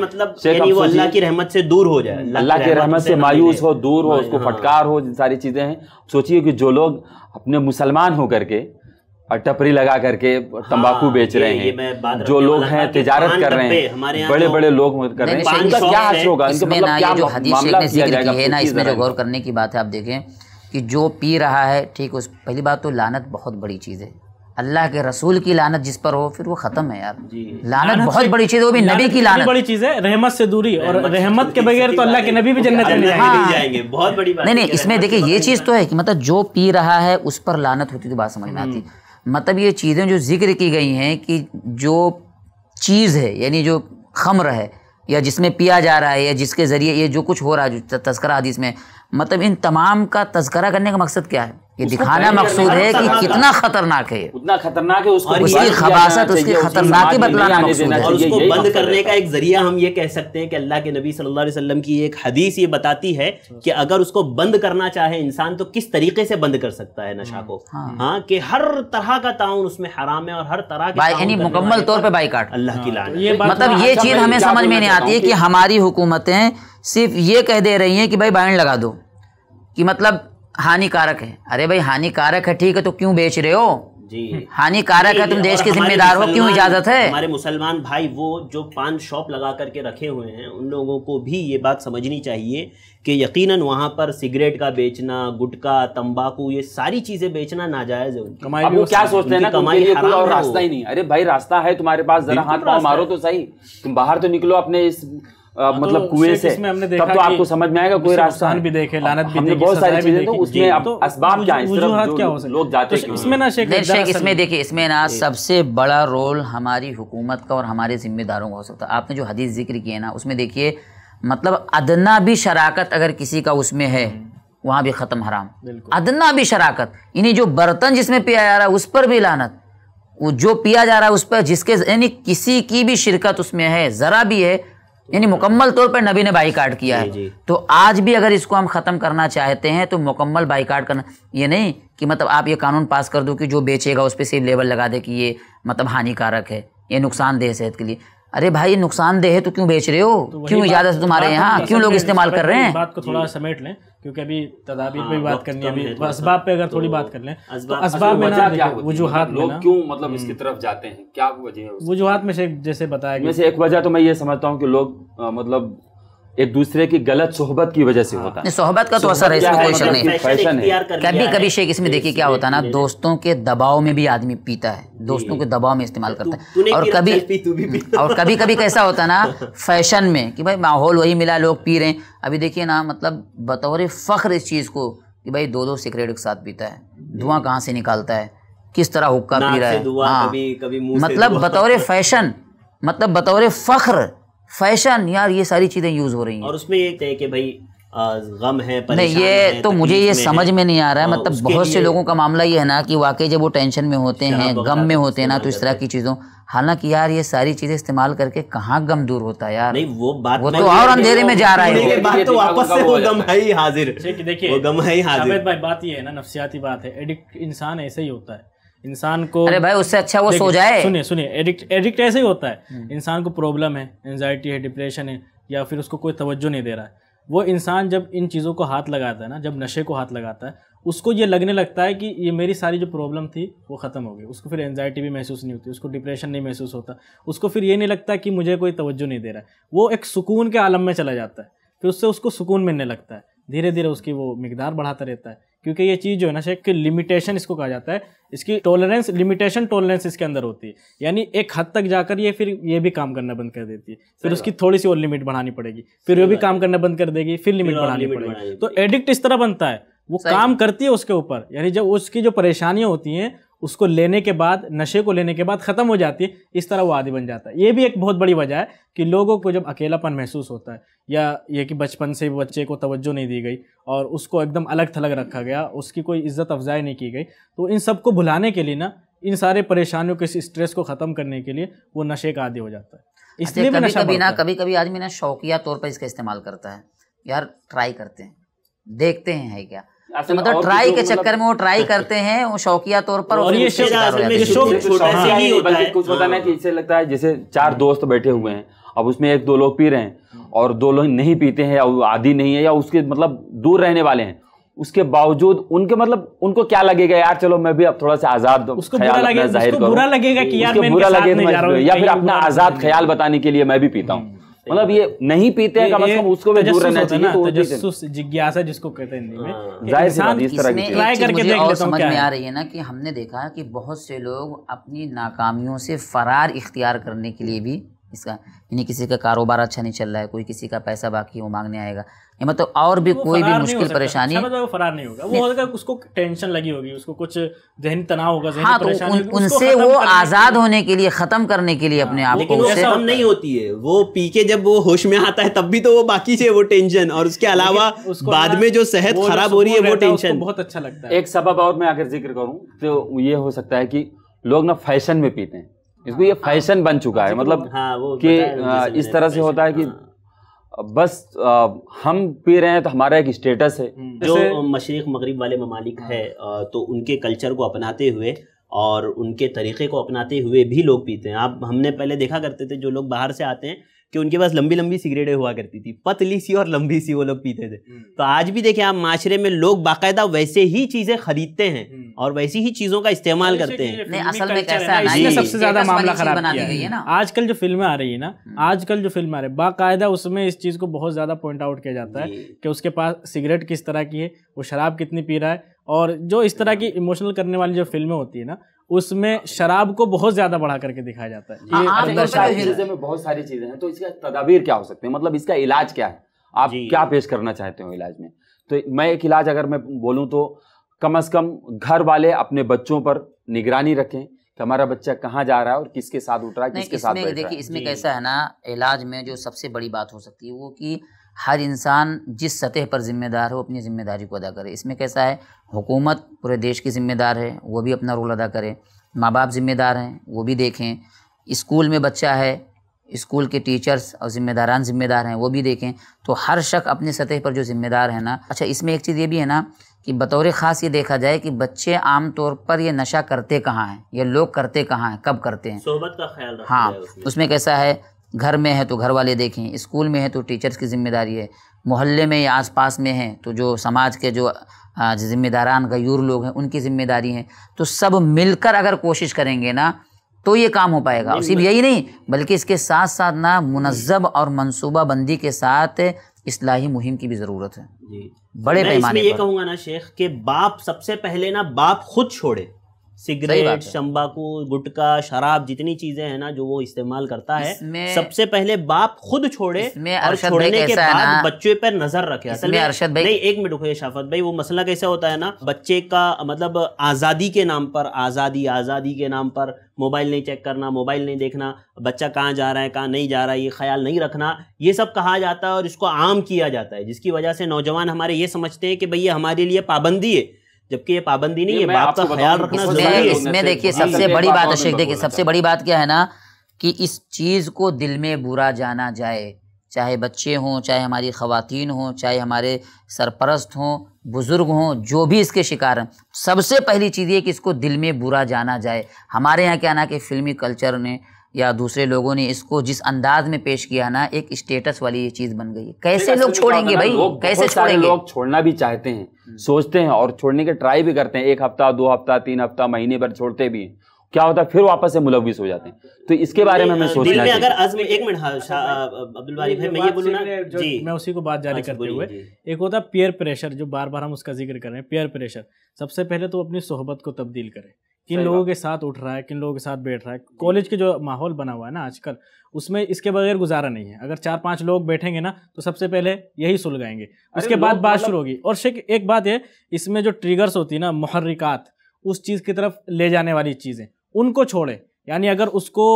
मतलब अल्लाह की रहमत से दूर हो जाए अल्लाह की रहमत से मायूस हो दूर हो उसको हाँ। फटकार हो सारी चीजें हैं सोचिए कि जो लोग अपने मुसलमान होकर के टपरी लगा करके तंबाकू हाँ, बेच रहे हैं जो लोग हैं तिजारत कर रहे हैं बड़े तो बड़े लोग कर रहे हैं क्या होगा मतलब जो है ना इसमें जो गौर करने की बात है आप देखें कि जो पी रहा है ठीक उस पहली बात तो लानत बहुत बड़ी चीज़ है अल्लाह के रसूल की लानत जिस पर हो फिर वो खत्म है यार लानत बहुत बड़ी चीज है वो भी नबी की लानत बड़ी चीज है रहमत से दूरी और रहमत के बगैर तो अल्लाह के नबी भी जन्नत हाँ। जाएंगे बहुत बड़ी नहीं नहीं इसमें देखिए ये चीज तो है कि मतलब जो पी रहा है उस पर लानत होती तो बात समझ में हम्म। आती है मतलब ये चीज़ें जो जिक्र की गई हैं कि जो चीज़ है यानी जो खमर है या जिसमें पिया जा रहा है या जिसके ज़रिए ये जो कुछ हो रहा है जो तस्करा हदीस में मतलब इन तमाम का तस्करा करने का मकसद क्या है ये दिखाना मकसूद है कि कितना खतरनाक है उतना खतरनाक है उसको उसकी खबासत उसकी खतरनाक खतरनाकी बतलाना और उसको बंद करने का एक जरिया हम ये कह सकते हैं कि अल्लाह के नबी सल्लल्लाहु अलैहि वसल्लम की एक हदीस ये बताती है हाँ। कि अगर उसको बंद करना चाहे इंसान तो किस तरीके से बंद कर सकता है नशा हाँ। को हाँ।, हाँ कि हर तरह का ताउन उसमें हराम है और हर तरह का यानी मुकम्मल तौर पर बाइकाट अल्लाह की लान तो तो मतलब ये तो चीज हमें समझ में नहीं आती है कि हमारी हुकूमतें सिर्फ ये कह दे रही हैं कि भाई बाइंड लगा दो कि मतलब हानिकारक है अरे भाई हानिकारक है ठीक है तो क्यों बेच रहे हो जी हानिकारक है तुम देश के जिम्मेदार हो क्यों इजाजत है हमारे मुसलमान भाई वो जो पान शॉप लगा करके रखे हुए हैं उन लोगों को भी ये बात समझनी चाहिए कि यकीनन वहाँ पर सिगरेट का बेचना गुटखा तंबाकू ये सारी चीजें बेचना नाजायज है कमाई वो क्या सोचते हैं ना कमाई हराम और रास्ता ही नहीं अरे भाई रास्ता है तुम्हारे पास जरा हाथ पाँव मारो तो सही तुम बाहर तो निकलो अपने इस हाँ, तो मतलब कुएं से तब तो आपको समझ में आएगा कोई रास्ता भी देखे लानत भी हमने बहुत सारी चीजें तो उसमें तो असबाब क्या है क्या हो लोग जाते तो हैं इसमें ना शेख शेख इसमें देखिए इसमें ना सबसे बड़ा रोल हमारी हुकूमत का और हमारे जिम्मेदारों का हो सकता है आपने जो हदीस जिक्र किए ना उसमें देखिए मतलब अदना भी शराकत अगर किसी का उसमें है वहाँ भी ख़त्म हराम अदना भी शराकत इन्हें जो बर्तन जिसमें पिया जा रहा है उस पर भी लानत वो जो पिया जा रहा है उस पर जिसके यानी किसी की भी शिरकत उसमें है ज़रा भी है यानी हाँ। मुकम्मल तौर पर नबी ने बाईकाट किया है तो आज भी अगर इसको हम ख़त्म करना चाहते हैं तो मुकम्मल बाईकाट करना ये नहीं कि मतलब आप ये कानून पास कर दो कि जो बेचेगा उस पर सिर्फ लेबल लगा दे कि ये मतलब हानिकारक है ये नुकसानदेह सेहत के लिए अरे भाई नुकसानदेह है तो क्यों बेच रहे हो तो क्यों इजाजत तुम्हारे यहाँ तो क्यों लोग इस्तेमाल कर रहे हैं बात को थोड़ा समेट लें क्योंकि अभी तदाबीर पे हाँ, बात करनी है अभी असबाब पे अगर थोड़ी तो बात कर लें तो असबाब में ना वजूहत लोग क्यों मतलब इसकी हम्म। तरफ जाते हैं क्या वजह वजूहत में से जैसे बताया गया एक वजह तो मैं ये समझता हूँ कि लोग मतलब एक दूसरे की गलत सोहबत की वजह से हाँ। होता है सोहबत का तो असर है इसमें कोई शक नहीं कभी कभी शेख इसमें देखिए क्या होता है ना दोस्तों के दबाव में भी आदमी पीता है दोस्तों के दबाव में इस्तेमाल तो करता है और कभी और कभी कभी कैसा होता है ना फैशन में कि भाई माहौल वही मिला लोग पी रहे हैं अभी देखिए ना मतलब बतौर फ़ख्र इस चीज़ को कि भाई दो दो सिगरेट के साथ पीता है धुआं कहाँ से निकालता है किस तरह हुक्का पी रहा है हाँ मतलब बतौर फैशन मतलब बतौर फ़ख्र फैशन यार ये सारी चीज़ें यूज़ हो रही हैं और उसमें ये कि भाई गम है नहीं ये है, तो मुझे ये समझ में नहीं आ रहा है हाँ, मतलब बहुत से लोगों का मामला ये है ना कि वाकई जब वो टेंशन में होते हैं गम में होते हैं ना तो इस तरह की चीज़ों हालांकि यार ये सारी चीज़ें इस्तेमाल करके कहाँ गम दूर होता है यार नहीं वो बात वो तो और अंधेरे में जा रहा है बात तो वापस से वो गम है ही हाजिर देखिए वो गम है ही हाजिर भाई बात ये है ना नफसियाती बात है एडिक्ट इंसान ऐसे ही होता है इंसान को अरे भाई उससे अच्छा वो सो जाए सुनिए सुनिए एडिक्ट एडिक्ट ऐसे ही होता है इंसान को प्रॉब्लम है एनजाइटी है डिप्रेशन है या फिर उसको कोई तवज्जो नहीं दे रहा है वो इंसान जब इन चीज़ों को हाथ लगाता है ना जब नशे को हाथ लगाता है उसको ये लगने लगता है कि ये मेरी सारी जो प्रॉब्लम थी वो ख़त्म हो गई उसको फिर एनजाइटी भी महसूस नहीं होती उसको डिप्रेशन नहीं महसूस होता उसको फिर ये नहीं लगता कि मुझे कोई तवज्जो नहीं दे रहा है वो एक सुकून के आलम में चला जाता है फिर उससे उसको सुकून मिलने लगता है धीरे धीरे उसकी वो मकदार बढ़ाता रहता है क्योंकि ये चीज़ जो है नशे की लिमिटेशन इसको कहा जाता है इसकी टॉलरेंस लिमिटेशन टॉलरेंस इसके अंदर होती है यानी एक हद तक जाकर ये फिर ये भी काम करना बंद कर देती है फिर उसकी थोड़ी सी और लिमिट बढ़ानी पड़ेगी फिर वो भी काम करना बंद कर देगी फिर लिमिट बढ़ानी पड़ेगी तो एडिक्ट इस तरह बनता है वो काम करती है उसके ऊपर यानी जब उसकी जो परेशानियां होती हैं उसको लेने के बाद नशे को लेने के बाद ख़त्म हो जाती है इस तरह वो आदि बन जाता है ये भी एक बहुत बड़ी वजह है कि लोगों को जब अकेलापन महसूस होता है या ये कि बचपन से बच्चे को तवज्जो नहीं दी गई और उसको एकदम अलग थलग रखा गया उसकी कोई इज्जत अफजाई नहीं की गई तो इन सब को भुलाने के लिए ना इन सारे परेशानियों के स्ट्रेस को ख़त्म करने के लिए वो नशे का आदि हो जाता है अच्छा, इसलिए कभी कभी ना कभी कभी आदमी ना शौकिया तौर पर इसका इस्तेमाल करता है यार ट्राई करते हैं देखते हैं है क्या तो मतलब ट्राई के मतलब चक्कर में वो ट्राई करते हैं वो शौकिया तौर पर और ये कुछ पता नहीं कि इससे लगता है जैसे चार दोस्त बैठे हुए हैं अब उसमें एक दो लोग पी रहे हैं और दो लोग नहीं पीते हैं या आदि नहीं है या उसके मतलब दूर रहने वाले हैं उसके बावजूद उनके मतलब उनको क्या लगेगा यार चलो मैं भी अब थोड़ा सा आजाद उसको बुरा लगेगा, बुरा लगेगा कि यार मैं बुरा लगेगा या फिर अपना आजाद ख्याल बताने के लिए मैं भी पीता हूँ मतलब ये नहीं पीते हैं कम से कम उसको भी दूर रहना चाहिए तो तजस्सुस जिज्ञासा जिसको कहते हैं हिंदी में हाँ। जाहिर सी बात इस तरह की ट्राई करके देख लेते समझ में आ रही है ना कि हमने देखा कि बहुत से लोग अपनी नाकामियों से फरार इख्तियार करने के लिए भी इसका यानी किसी का कारोबार अच्छा नहीं चल रहा है कोई किसी का पैसा बाकी वो मांगने आएगा ये मतलब और भी कोई भी मुश्किल परेशानी मतलब वो फरार नहीं होगा वो होगा उसको टेंशन लगी होगी उसको कुछ जहन तनाव होगा जहन हाँ तो उन, उनसे वो आजाद होने के लिए खत्म करने के लिए अपने हाँ, आप को उससे नहीं होती है वो पी के जब वो होश में आता है तब भी तो वो बाकी से वो टेंशन और उसके अलावा बाद में जो सेहत खराब हो रही है वो टेंशन बहुत अच्छा लगता है एक सबब और मैं अगर जिक्र करूँ तो ये हो सकता है की लोग ना फैशन में पीते हैं इसको ये हाँ, फैशन बन चुका है हाँ, मतलब हाँ, कि इस तरह से होता है कि बस आ, हम पी रहे हैं तो हमारा एक स्टेटस है हम्म, जो मशरक मगरब वाले ममालिक है तो उनके कल्चर को अपनाते हुए और उनके तरीक़े को अपनाते हुए भी लोग पीते हैं आप हमने पहले देखा करते थे जो लोग बाहर से आते हैं कि उनके पास लंबी लंबी सिगरेटें हुआ करती थी पतली सी और लंबी सी वो लोग पीते थे हम्म। तो आज भी देखिए आप माशरे में लोग बाकायदा वैसे ही चीज़ें खरीदते हैं हम्म। और वैसी ही चीज़ों का इस्तेमाल करते हैं असल में कैसा सबसे ज़्यादा मामला खराब है ना आजकल जो फिल्में आ रही है ना हम्म। आजकल जो फिल्म आ रही है बाकायदा उसमें इस चीज़ को बहुत ज़्यादा पॉइंट आउट किया जाता है कि उसके पास सिगरेट किस तरह की है वो शराब कितनी पी रहा है और जो इस तरह की इमोशनल करने वाली जो फिल्में होती है ना उसमें शराब को बहुत ज्यादा बढ़ा करके दिखाया जाता है हाँ, ये में बहुत सारी चीजें हैं तो इसका तदाबीर क्या हो सकते हैं मतलब इसका इलाज क्या है आप क्या पेश करना चाहते हो इलाज में तो मैं एक इलाज अगर मैं बोलूँ तो कम से कम घर वाले अपने बच्चों पर निगरानी रखें कि हमारा बच्चा कहाँ जा रहा है और किसके साथ उठ रहा है किसके साथ देखिए इसमें कैसा है ना इलाज में जो सबसे बड़ी बात हो सकती है वो कि हर इंसान जिस सतह पर ज़िम्मेदार हो अपनी ज़िम्मेदारी को अदा करे इसमें कैसा है हुकूमत पूरे देश की ज़िम्मेदार है वो भी अपना रोल अदा करे माँ बाप ज़िम्मेदार हैं वो भी देखें स्कूल में बच्चा है स्कूल के टीचर्स और ज़िम्मेदारान ज़िम्मेदार हैं वो भी देखें तो हर शख्स अपनी सतह पर जो ज़िम्मेदार है ना अच्छा इसमें एक चीज़ ये भी है ना कि बतौर ख़ास ये देखा जाए कि बच्चे आम तौर पर ये नशा करते कहाँ हैं ये लोग करते कहाँ हैं कब करते हैं सोहबत का ख्याल हाँ उसमें कैसा है घर में है तो घर वाले देखें स्कूल में है तो टीचर्स की जिम्मेदारी है मोहल्ले में या आसपास में है तो जो समाज के जो जिम्मेदारान गयूर लोग हैं उनकी जिम्मेदारी है तो सब मिलकर अगर कोशिश करेंगे ना तो ये काम हो पाएगा और सिर्फ यही नहीं बल्कि इसके साथ साथ ना मुनजब और मनसूबा बंदी के साथ इसलाही मुहिम की भी ज़रूरत है जी बड़े पैमाने ये कहूँगा ना शेख के बाप सबसे पहले ना बाप खुद छोड़े सिगरेट शंबाकू गुटका शराब जितनी चीजें हैं ना जो वो इस्तेमाल करता है सबसे पहले बाप खुद छोड़े और छोड़ने के बाद बच्चे पर नजर रखे असल में अरशद भाई नहीं एक मिनट रुको शाफत भाई वो मसला कैसा होता है ना बच्चे का मतलब आजादी के नाम पर आजादी आजादी के नाम पर मोबाइल नहीं चेक करना मोबाइल नहीं देखना बच्चा कहाँ जा रहा है कहाँ नहीं जा रहा है ये ख्याल नहीं रखना ये सब कहा जाता है और इसको आम किया जाता है जिसकी वजह से नौजवान हमारे ये समझते हैं कि भाई ये हमारे लिए पाबंदी है जबकि ये पाबंदी नहीं है बाप का ख्याल रखना इसमें इसमें देखिए सबसे बड़ी बात अशेख देखिए सबसे बड़ी बात क्या है ना कि इस चीज़ को दिल में बुरा जाना जाए चाहे बच्चे हों चाहे हमारी खातन हों चाहे हमारे सरपरस्त हों बुज़ुर्ग हों जो भी इसके शिकार हैं सबसे पहली चीज़ ये कि इसको दिल में बुरा जाना जाए हमारे यहाँ क्या ना कि फ़िल्मी कल्चर ने या दूसरे लोगों ने इसको जिस अंदाज में पेश किया ना एक स्टेटस वाली ये चीज बन गई कैसे लोग छोड़ेंगे भाई लोग कैसे छोड़ेंगे लोग छोड़ना भी चाहते हैं हम्म। सोचते हैं और छोड़ने के ट्राई भी करते हैं एक हफ्ता दो हफ्ता तीन हफ्ता महीने भर छोड़ते भी हैं क्या होता है फिर वापस से मुलविस हो जाते हैं तो इसके बारे में हमें सोचना में अगर आज एक मिनट हाँ, अब्दुल बारी भाई मैं ये बोलूँ जी मैं उसी को बात जारी अच्छा, करते हुए एक होता है पेयर प्रेशर जो बार बार हम उसका जिक्र कर रहे हैं पेयर प्रेशर सबसे पहले तो अपनी सोहबत को तब्दील करें किन लोगों के साथ उठ रहा है किन लोगों के साथ बैठ रहा है कॉलेज के जो माहौल बना हुआ है ना आजकल उसमें इसके बगैर गुजारा नहीं है अगर चार पांच लोग बैठेंगे ना तो सबसे पहले यही सुलगाएंगे उसके बाद बात मतलब शुरू होगी और शेख एक बात है इसमें जो ट्रिगर्स होती है ना मुहर्रिकात उस चीज़ की तरफ ले जाने वाली चीज़ें उनको छोड़े यानी अगर उसको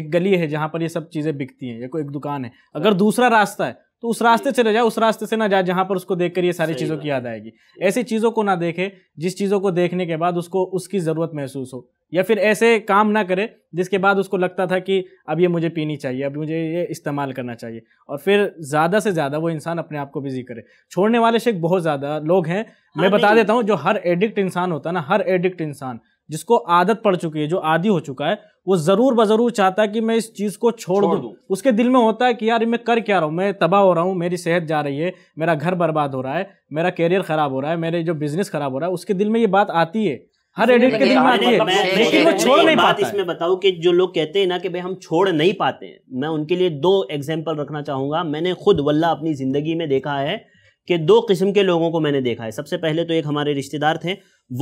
एक गली है जहाँ पर ये सब चीज़ें बिकती हैं या कोई एक दुकान है अगर हाँ। दूसरा रास्ता है तो उस रास्ते से ना जाए उस रास्ते से ना जाए जहाँ पर उसको देख कर ये सारी चीज़ों की याद आएगी ऐसी चीज़ों को ना देखे जिस चीज़ों को देखने के बाद उसको उसकी ज़रूरत महसूस हो या फिर ऐसे काम ना करे जिसके बाद उसको लगता था कि अब ये मुझे पीनी चाहिए अब मुझे ये इस्तेमाल करना चाहिए और फिर ज़्यादा से ज़्यादा वो इंसान अपने आप को बिजी करे छोड़ने वाले शेख बहुत ज़्यादा लोग हैं हाँ, मैं बता देता हूँ जो हर एडिक्ट इंसान होता है ना हर एडिक्ट इंसान जिसको आदत पड़ चुकी है जो आदि हो चुका है वो जरूर बजरूर चाहता है कि मैं इस चीज को छोड़, दू उसके दिल में होता है कि यार मैं कर क्या रहा हूँ मैं तबाह हो रहा हूँ मेरी सेहत जा रही है मेरा घर बर्बाद हो रहा है मेरा कैरियर खराब हो रहा है मेरे जो बिजनेस खराब हो रहा है उसके दिल में ये बात आती है हर एडिट के दिल में आती है लेकिन वो छोड़ नहीं बात इसमें बताऊं कि जो लोग कहते हैं ना कि भाई हम छोड़ नहीं पाते हैं मैं उनके लिए दो एग्जाम्पल रखना चाहूंगा मैंने खुद वल्ला अपनी जिंदगी में देखा है कि दो किस्म के लोगों को मैंने देखा है सबसे पहले तो एक हमारे रिश्तेदार थे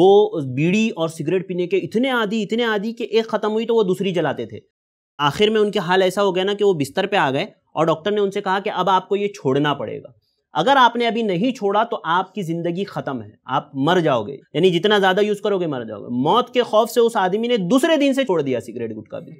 वो बीड़ी और सिगरेट पीने के इतने आदि इतने आदि कि एक ख़त्म हुई तो वो दूसरी जलाते थे आखिर में उनके हाल ऐसा हो गया ना कि वो बिस्तर पे आ गए और डॉक्टर ने उनसे कहा कि अब आपको ये छोड़ना पड़ेगा अगर आपने अभी नहीं छोड़ा तो आपकी ज़िंदगी ख़त्म है आप मर जाओगे यानी जितना ज़्यादा यूज़ करोगे मर जाओगे मौत के खौफ से उस आदमी ने दूसरे दिन से छोड़ दिया सिगरेट गुटखा भी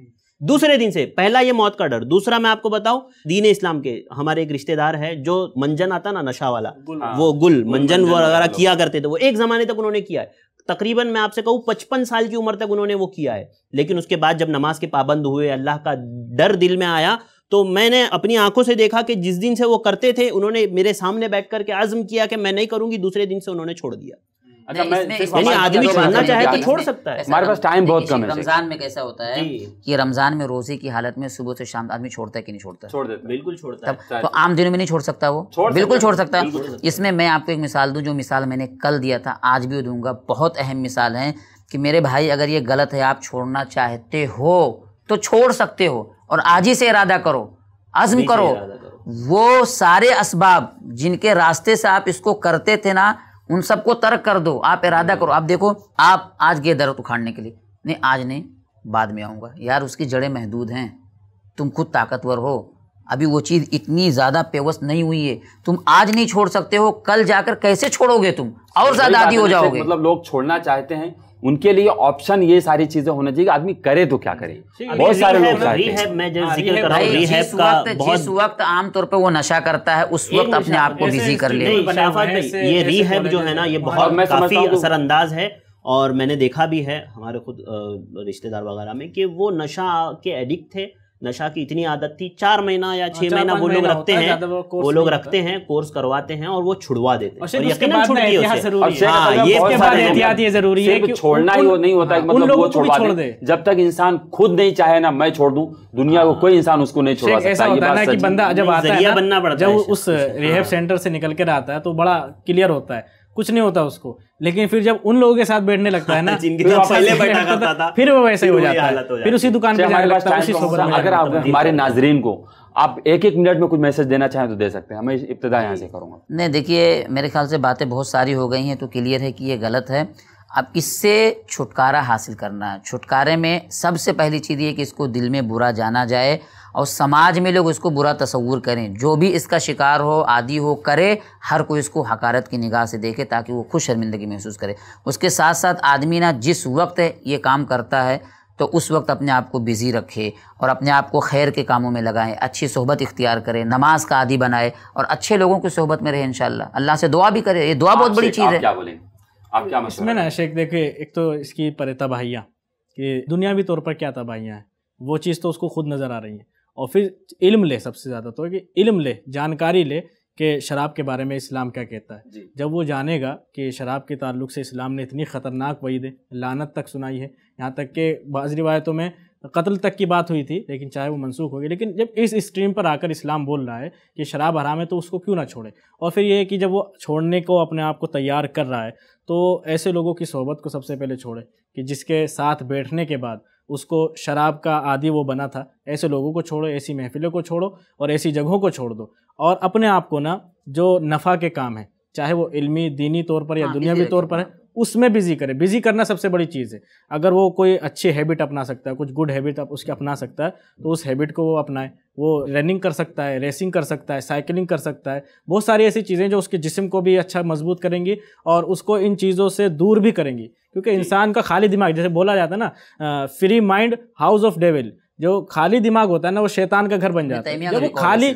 दूसरे दिन से पहला ये मौत का डर दूसरा मैं आपको बताऊं दीन इस्लाम के हमारे एक रिश्तेदार है जो मंजन आता ना नशा वाला गुल, हाँ। वो गुल, गुल मंजन वगैरह किया करते थे वो एक जमाने तक उन्होंने किया है तकरीबन मैं आपसे कहूँ पचपन साल की उम्र तक उन्होंने वो किया है लेकिन उसके बाद जब नमाज के पाबंद हुए अल्लाह का डर दिल में आया तो मैंने अपनी आंखों से देखा कि जिस दिन से वो करते थे उन्होंने मेरे सामने बैठ करके आज़म किया कि मैं नहीं करूंगी दूसरे दिन से उन्होंने छोड़ दिया अच्छा मैं आदमी छोड़ना चाहे तो छोड़ सकता है हमारे पास टाइम बहुत कम है रमजान में कैसा होता है कि रमजान में रोजे की हालत में सुबह से शाम आदमी छोड़ता है कि नहीं छोड़ता छोड़ देता बिल्कुल छोड़ता है तो, तो आम दिनों में नहीं छोड़ सकता वो बिल्कुल छोड़ सकता है इसमें मैं आपको एक मिसाल दूं जो मिसाल मैंने कल दिया था आज भी दूंगा बहुत अहम मिसाल है कि मेरे भाई अगर ये गलत है आप छोड़ना चाहते हो तो छोड़ सकते हो और आज ही से इरादा करो आजम करो वो सारे असबाब जिनके रास्ते से आप इसको करते थे ना उन सबको तर्क कर दो आप इरादा करो आप देखो आप आज गए दर्द उखाड़ने के लिए नहीं आज नहीं बाद में आऊँगा यार उसकी जड़ें महदूद हैं तुम खुद ताकतवर हो अभी वो चीज़ इतनी ज़्यादा पेवस नहीं हुई है तुम आज नहीं छोड़ सकते हो कल जाकर कैसे छोड़ोगे तुम और ज़्यादा आदि हो जाओगे मतलब लोग छोड़ना चाहते हैं उनके लिए ऑप्शन ये सारी चीजें होना चाहिए आदमी करे तो क्या करे बहुत सारे लोग हाँ, जिस वक्त आमतौर पर वो नशा करता है उस वक्त अपने आप को बिजी कर ले रीहैब जो है ना ये बहुत काफी असरअंदाज है और मैंने देखा भी है हमारे खुद रिश्तेदार वगैरह में कि वो नशा के एडिक्ट थे नशा की इतनी आदत थी चार महीना या छह हाँ, महीना वो लोग रखते हैं वो लोग रखते हैं कोर्स करवाते हैं और वो छुड़वा देते हैं हाँ, जरूरी है छोड़ना ही नहीं होता हाँ, मतलब छोड़ दे जब तक इंसान खुद नहीं चाहे ना मैं छोड़ दू दुनिया को कोई इंसान उसको नहीं छोड़ ऐसा होता है कि बंदा जब आता है बनना पड़ता है उस रिहेब सेंटर से निकल कर आता है तो बड़ा क्लियर होता है कुछ नहीं होता उसको लेकिन फिर जब उन लोगों के साथ बैठने लगता है ना जिनके तो पहले बैठा करता था फिर वो वैसे हो जाता है फिर उसी दुकान अच्छा, पे जाने लगता है अगर आप हमारे नाजरीन को आप एक एक मिनट में कुछ मैसेज देना चाहें तो दे सकते हैं हमें इब्तदा यहाँ से करूँगा नहीं देखिए मेरे ख्याल से बातें बहुत सारी हो गई हैं तो क्लियर है कि ये गलत है अब इससे छुटकारा हासिल करना है छुटकारे में सबसे पहली चीज़ ये कि इसको दिल में बुरा जाना जाए और समाज में लोग इसको बुरा तस्वूर करें जो भी इसका शिकार हो आदि हो करे हर कोई इसको हकारत की निगाह से देखे ताकि वो खुश शर्मिंदगी महसूस करे उसके साथ साथ आदमी ना जिस वक्त ये काम करता है तो उस वक्त अपने आप को बिज़ी रखे और अपने आप को खैर के कामों में लगाएं अच्छी सोहबत इख्तियार करें नमाज का आदि बनाए और अच्छे लोगों की सोहबत में रहें इन अल्लाह से दुआ भी करें ये दुआ बहुत बड़ी चीज़ है क्या आप क्या इसमें ना शेख देखे एक तो इसकी पर तबाहियाँ कि दुनियावी तौर पर क्या तबाहियाँ हैं वो चीज़ तो उसको खुद नज़र आ रही है और फिर इल्म ले सबसे ज़्यादा तो कि इल्म ले जानकारी ले कि शराब के बारे में इस्लाम क्या कहता है जब वो जानेगा कि शराब के ताल्लुक से इस्लाम ने इतनी ख़तरनाक वईदें लानत तक सुनाई है यहाँ तक कि बाज़ रिवायतों में कत्ल तक की बात हुई थी लेकिन चाहे वो मनसूख हो गई लेकिन जब इस स्ट्रीम पर आकर इस्लाम बोल रहा है कि शराब हराम है तो उसको क्यों ना छोड़े और फिर ये है कि जब वो छोड़ने को अपने आप को तैयार कर रहा है तो ऐसे लोगों की सोहबत को सबसे पहले छोड़े कि जिसके साथ बैठने के बाद उसको शराब का आदि वो बना था ऐसे लोगों को छोड़ो ऐसी महफिलों को छोड़ो और ऐसी जगहों को छोड़ दो और अपने आप को ना जो नफ़ा के काम है चाहे वो इल्मी दीनी तौर पर या हाँ, दुनियावी तौर पर है उसमें बिजी करें बिजी करना सबसे बड़ी चीज़ है अगर वो कोई अच्छी हैबिट अपना सकता है कुछ गुड हैबिट आप उसके अपना सकता है तो उस हैबिट को वो अपनाए वो रनिंग कर सकता है रेसिंग कर सकता है साइकिलिंग कर सकता है बहुत सारी ऐसी चीज़ें जो उसके जिसम को भी अच्छा मजबूत करेंगी और उसको इन चीज़ों से दूर भी करेंगी क्योंकि इंसान का खाली दिमाग जैसे बोला जाता है ना free mind house of devil जो खाली दिमाग होता है ना वो शैतान का घर बन जाता है जब तो वो खाली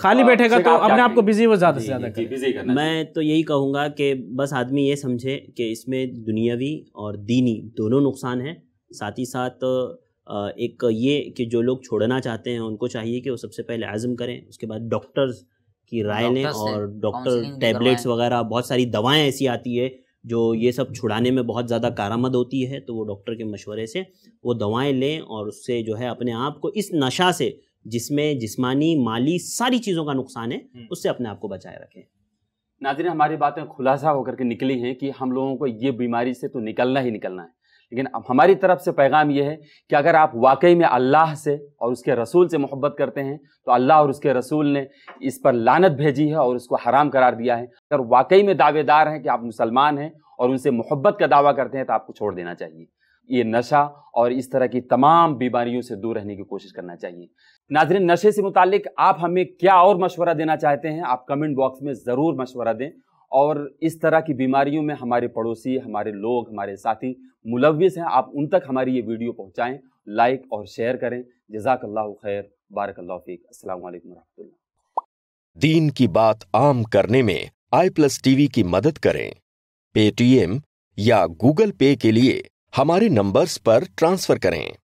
खाली बैठेगा तो अपने आप को बिजी वो ज़्यादा से ज़्यादा मैं तो यही कहूँगा कि बस आदमी ये समझे कि इसमें दुनियावी और दीनी दोनों नुकसान है साथ ही साथ एक ये कि जो लोग छोड़ना चाहते हैं उनको चाहिए कि वो सबसे पहले आज़म करें उसके बाद डॉक्टर्स की राय लें और डॉक्टर टैबलेट्स वगैरह बहुत सारी दवाएँ ऐसी आती है जो ये सब छुड़ाने में बहुत ज़्यादा कारामद होती है तो वो डॉक्टर के मशवरे से वो दवाएं लें और उससे जो है अपने आप को इस नशा से जिसमें जिस्मानी माली सारी चीज़ों का नुकसान है हम्म। उससे अपने आप को बचाए रखें नाजरीन हमारी बातें खुलासा होकर के निकली हैं कि हम लोगों को ये बीमारी से तो निकलना ही निकलना है लेकिन अब हमारी तरफ से पैगाम ये है कि अगर आप वाकई में अल्लाह से और उसके रसूल से मोहब्बत करते हैं तो अल्लाह और उसके रसूल ने इस पर लानत भेजी है और उसको हराम करार दिया है अगर वाकई में दावेदार हैं कि आप मुसलमान हैं और उनसे मोहब्बत का दावा करते हैं तो आपको छोड़ देना चाहिए ये नशा और इस तरह की तमाम बीमारियों से दूर रहने की कोशिश करना चाहिए नाजरन नशे से मुतलिक आप हमें क्या और मशवरा देना चाहते हैं आप कमेंट बॉक्स में ज़रूर मशवरा दें और इस तरह की बीमारियों में हमारे पड़ोसी हमारे लोग हमारे साथी मुलविस हैं आप उन तक हमारी ये वीडियो पहुँचाएँ लाइक और शेयर करें जजाकल्ला खैर बारकल्ला फ़ीक असल वरहमल दीन की बात आम करने में आई प्लस टीवी की मदद करें पेटीएम या गूगल पे के लिए हमारे नंबर्स पर ट्रांसफर करें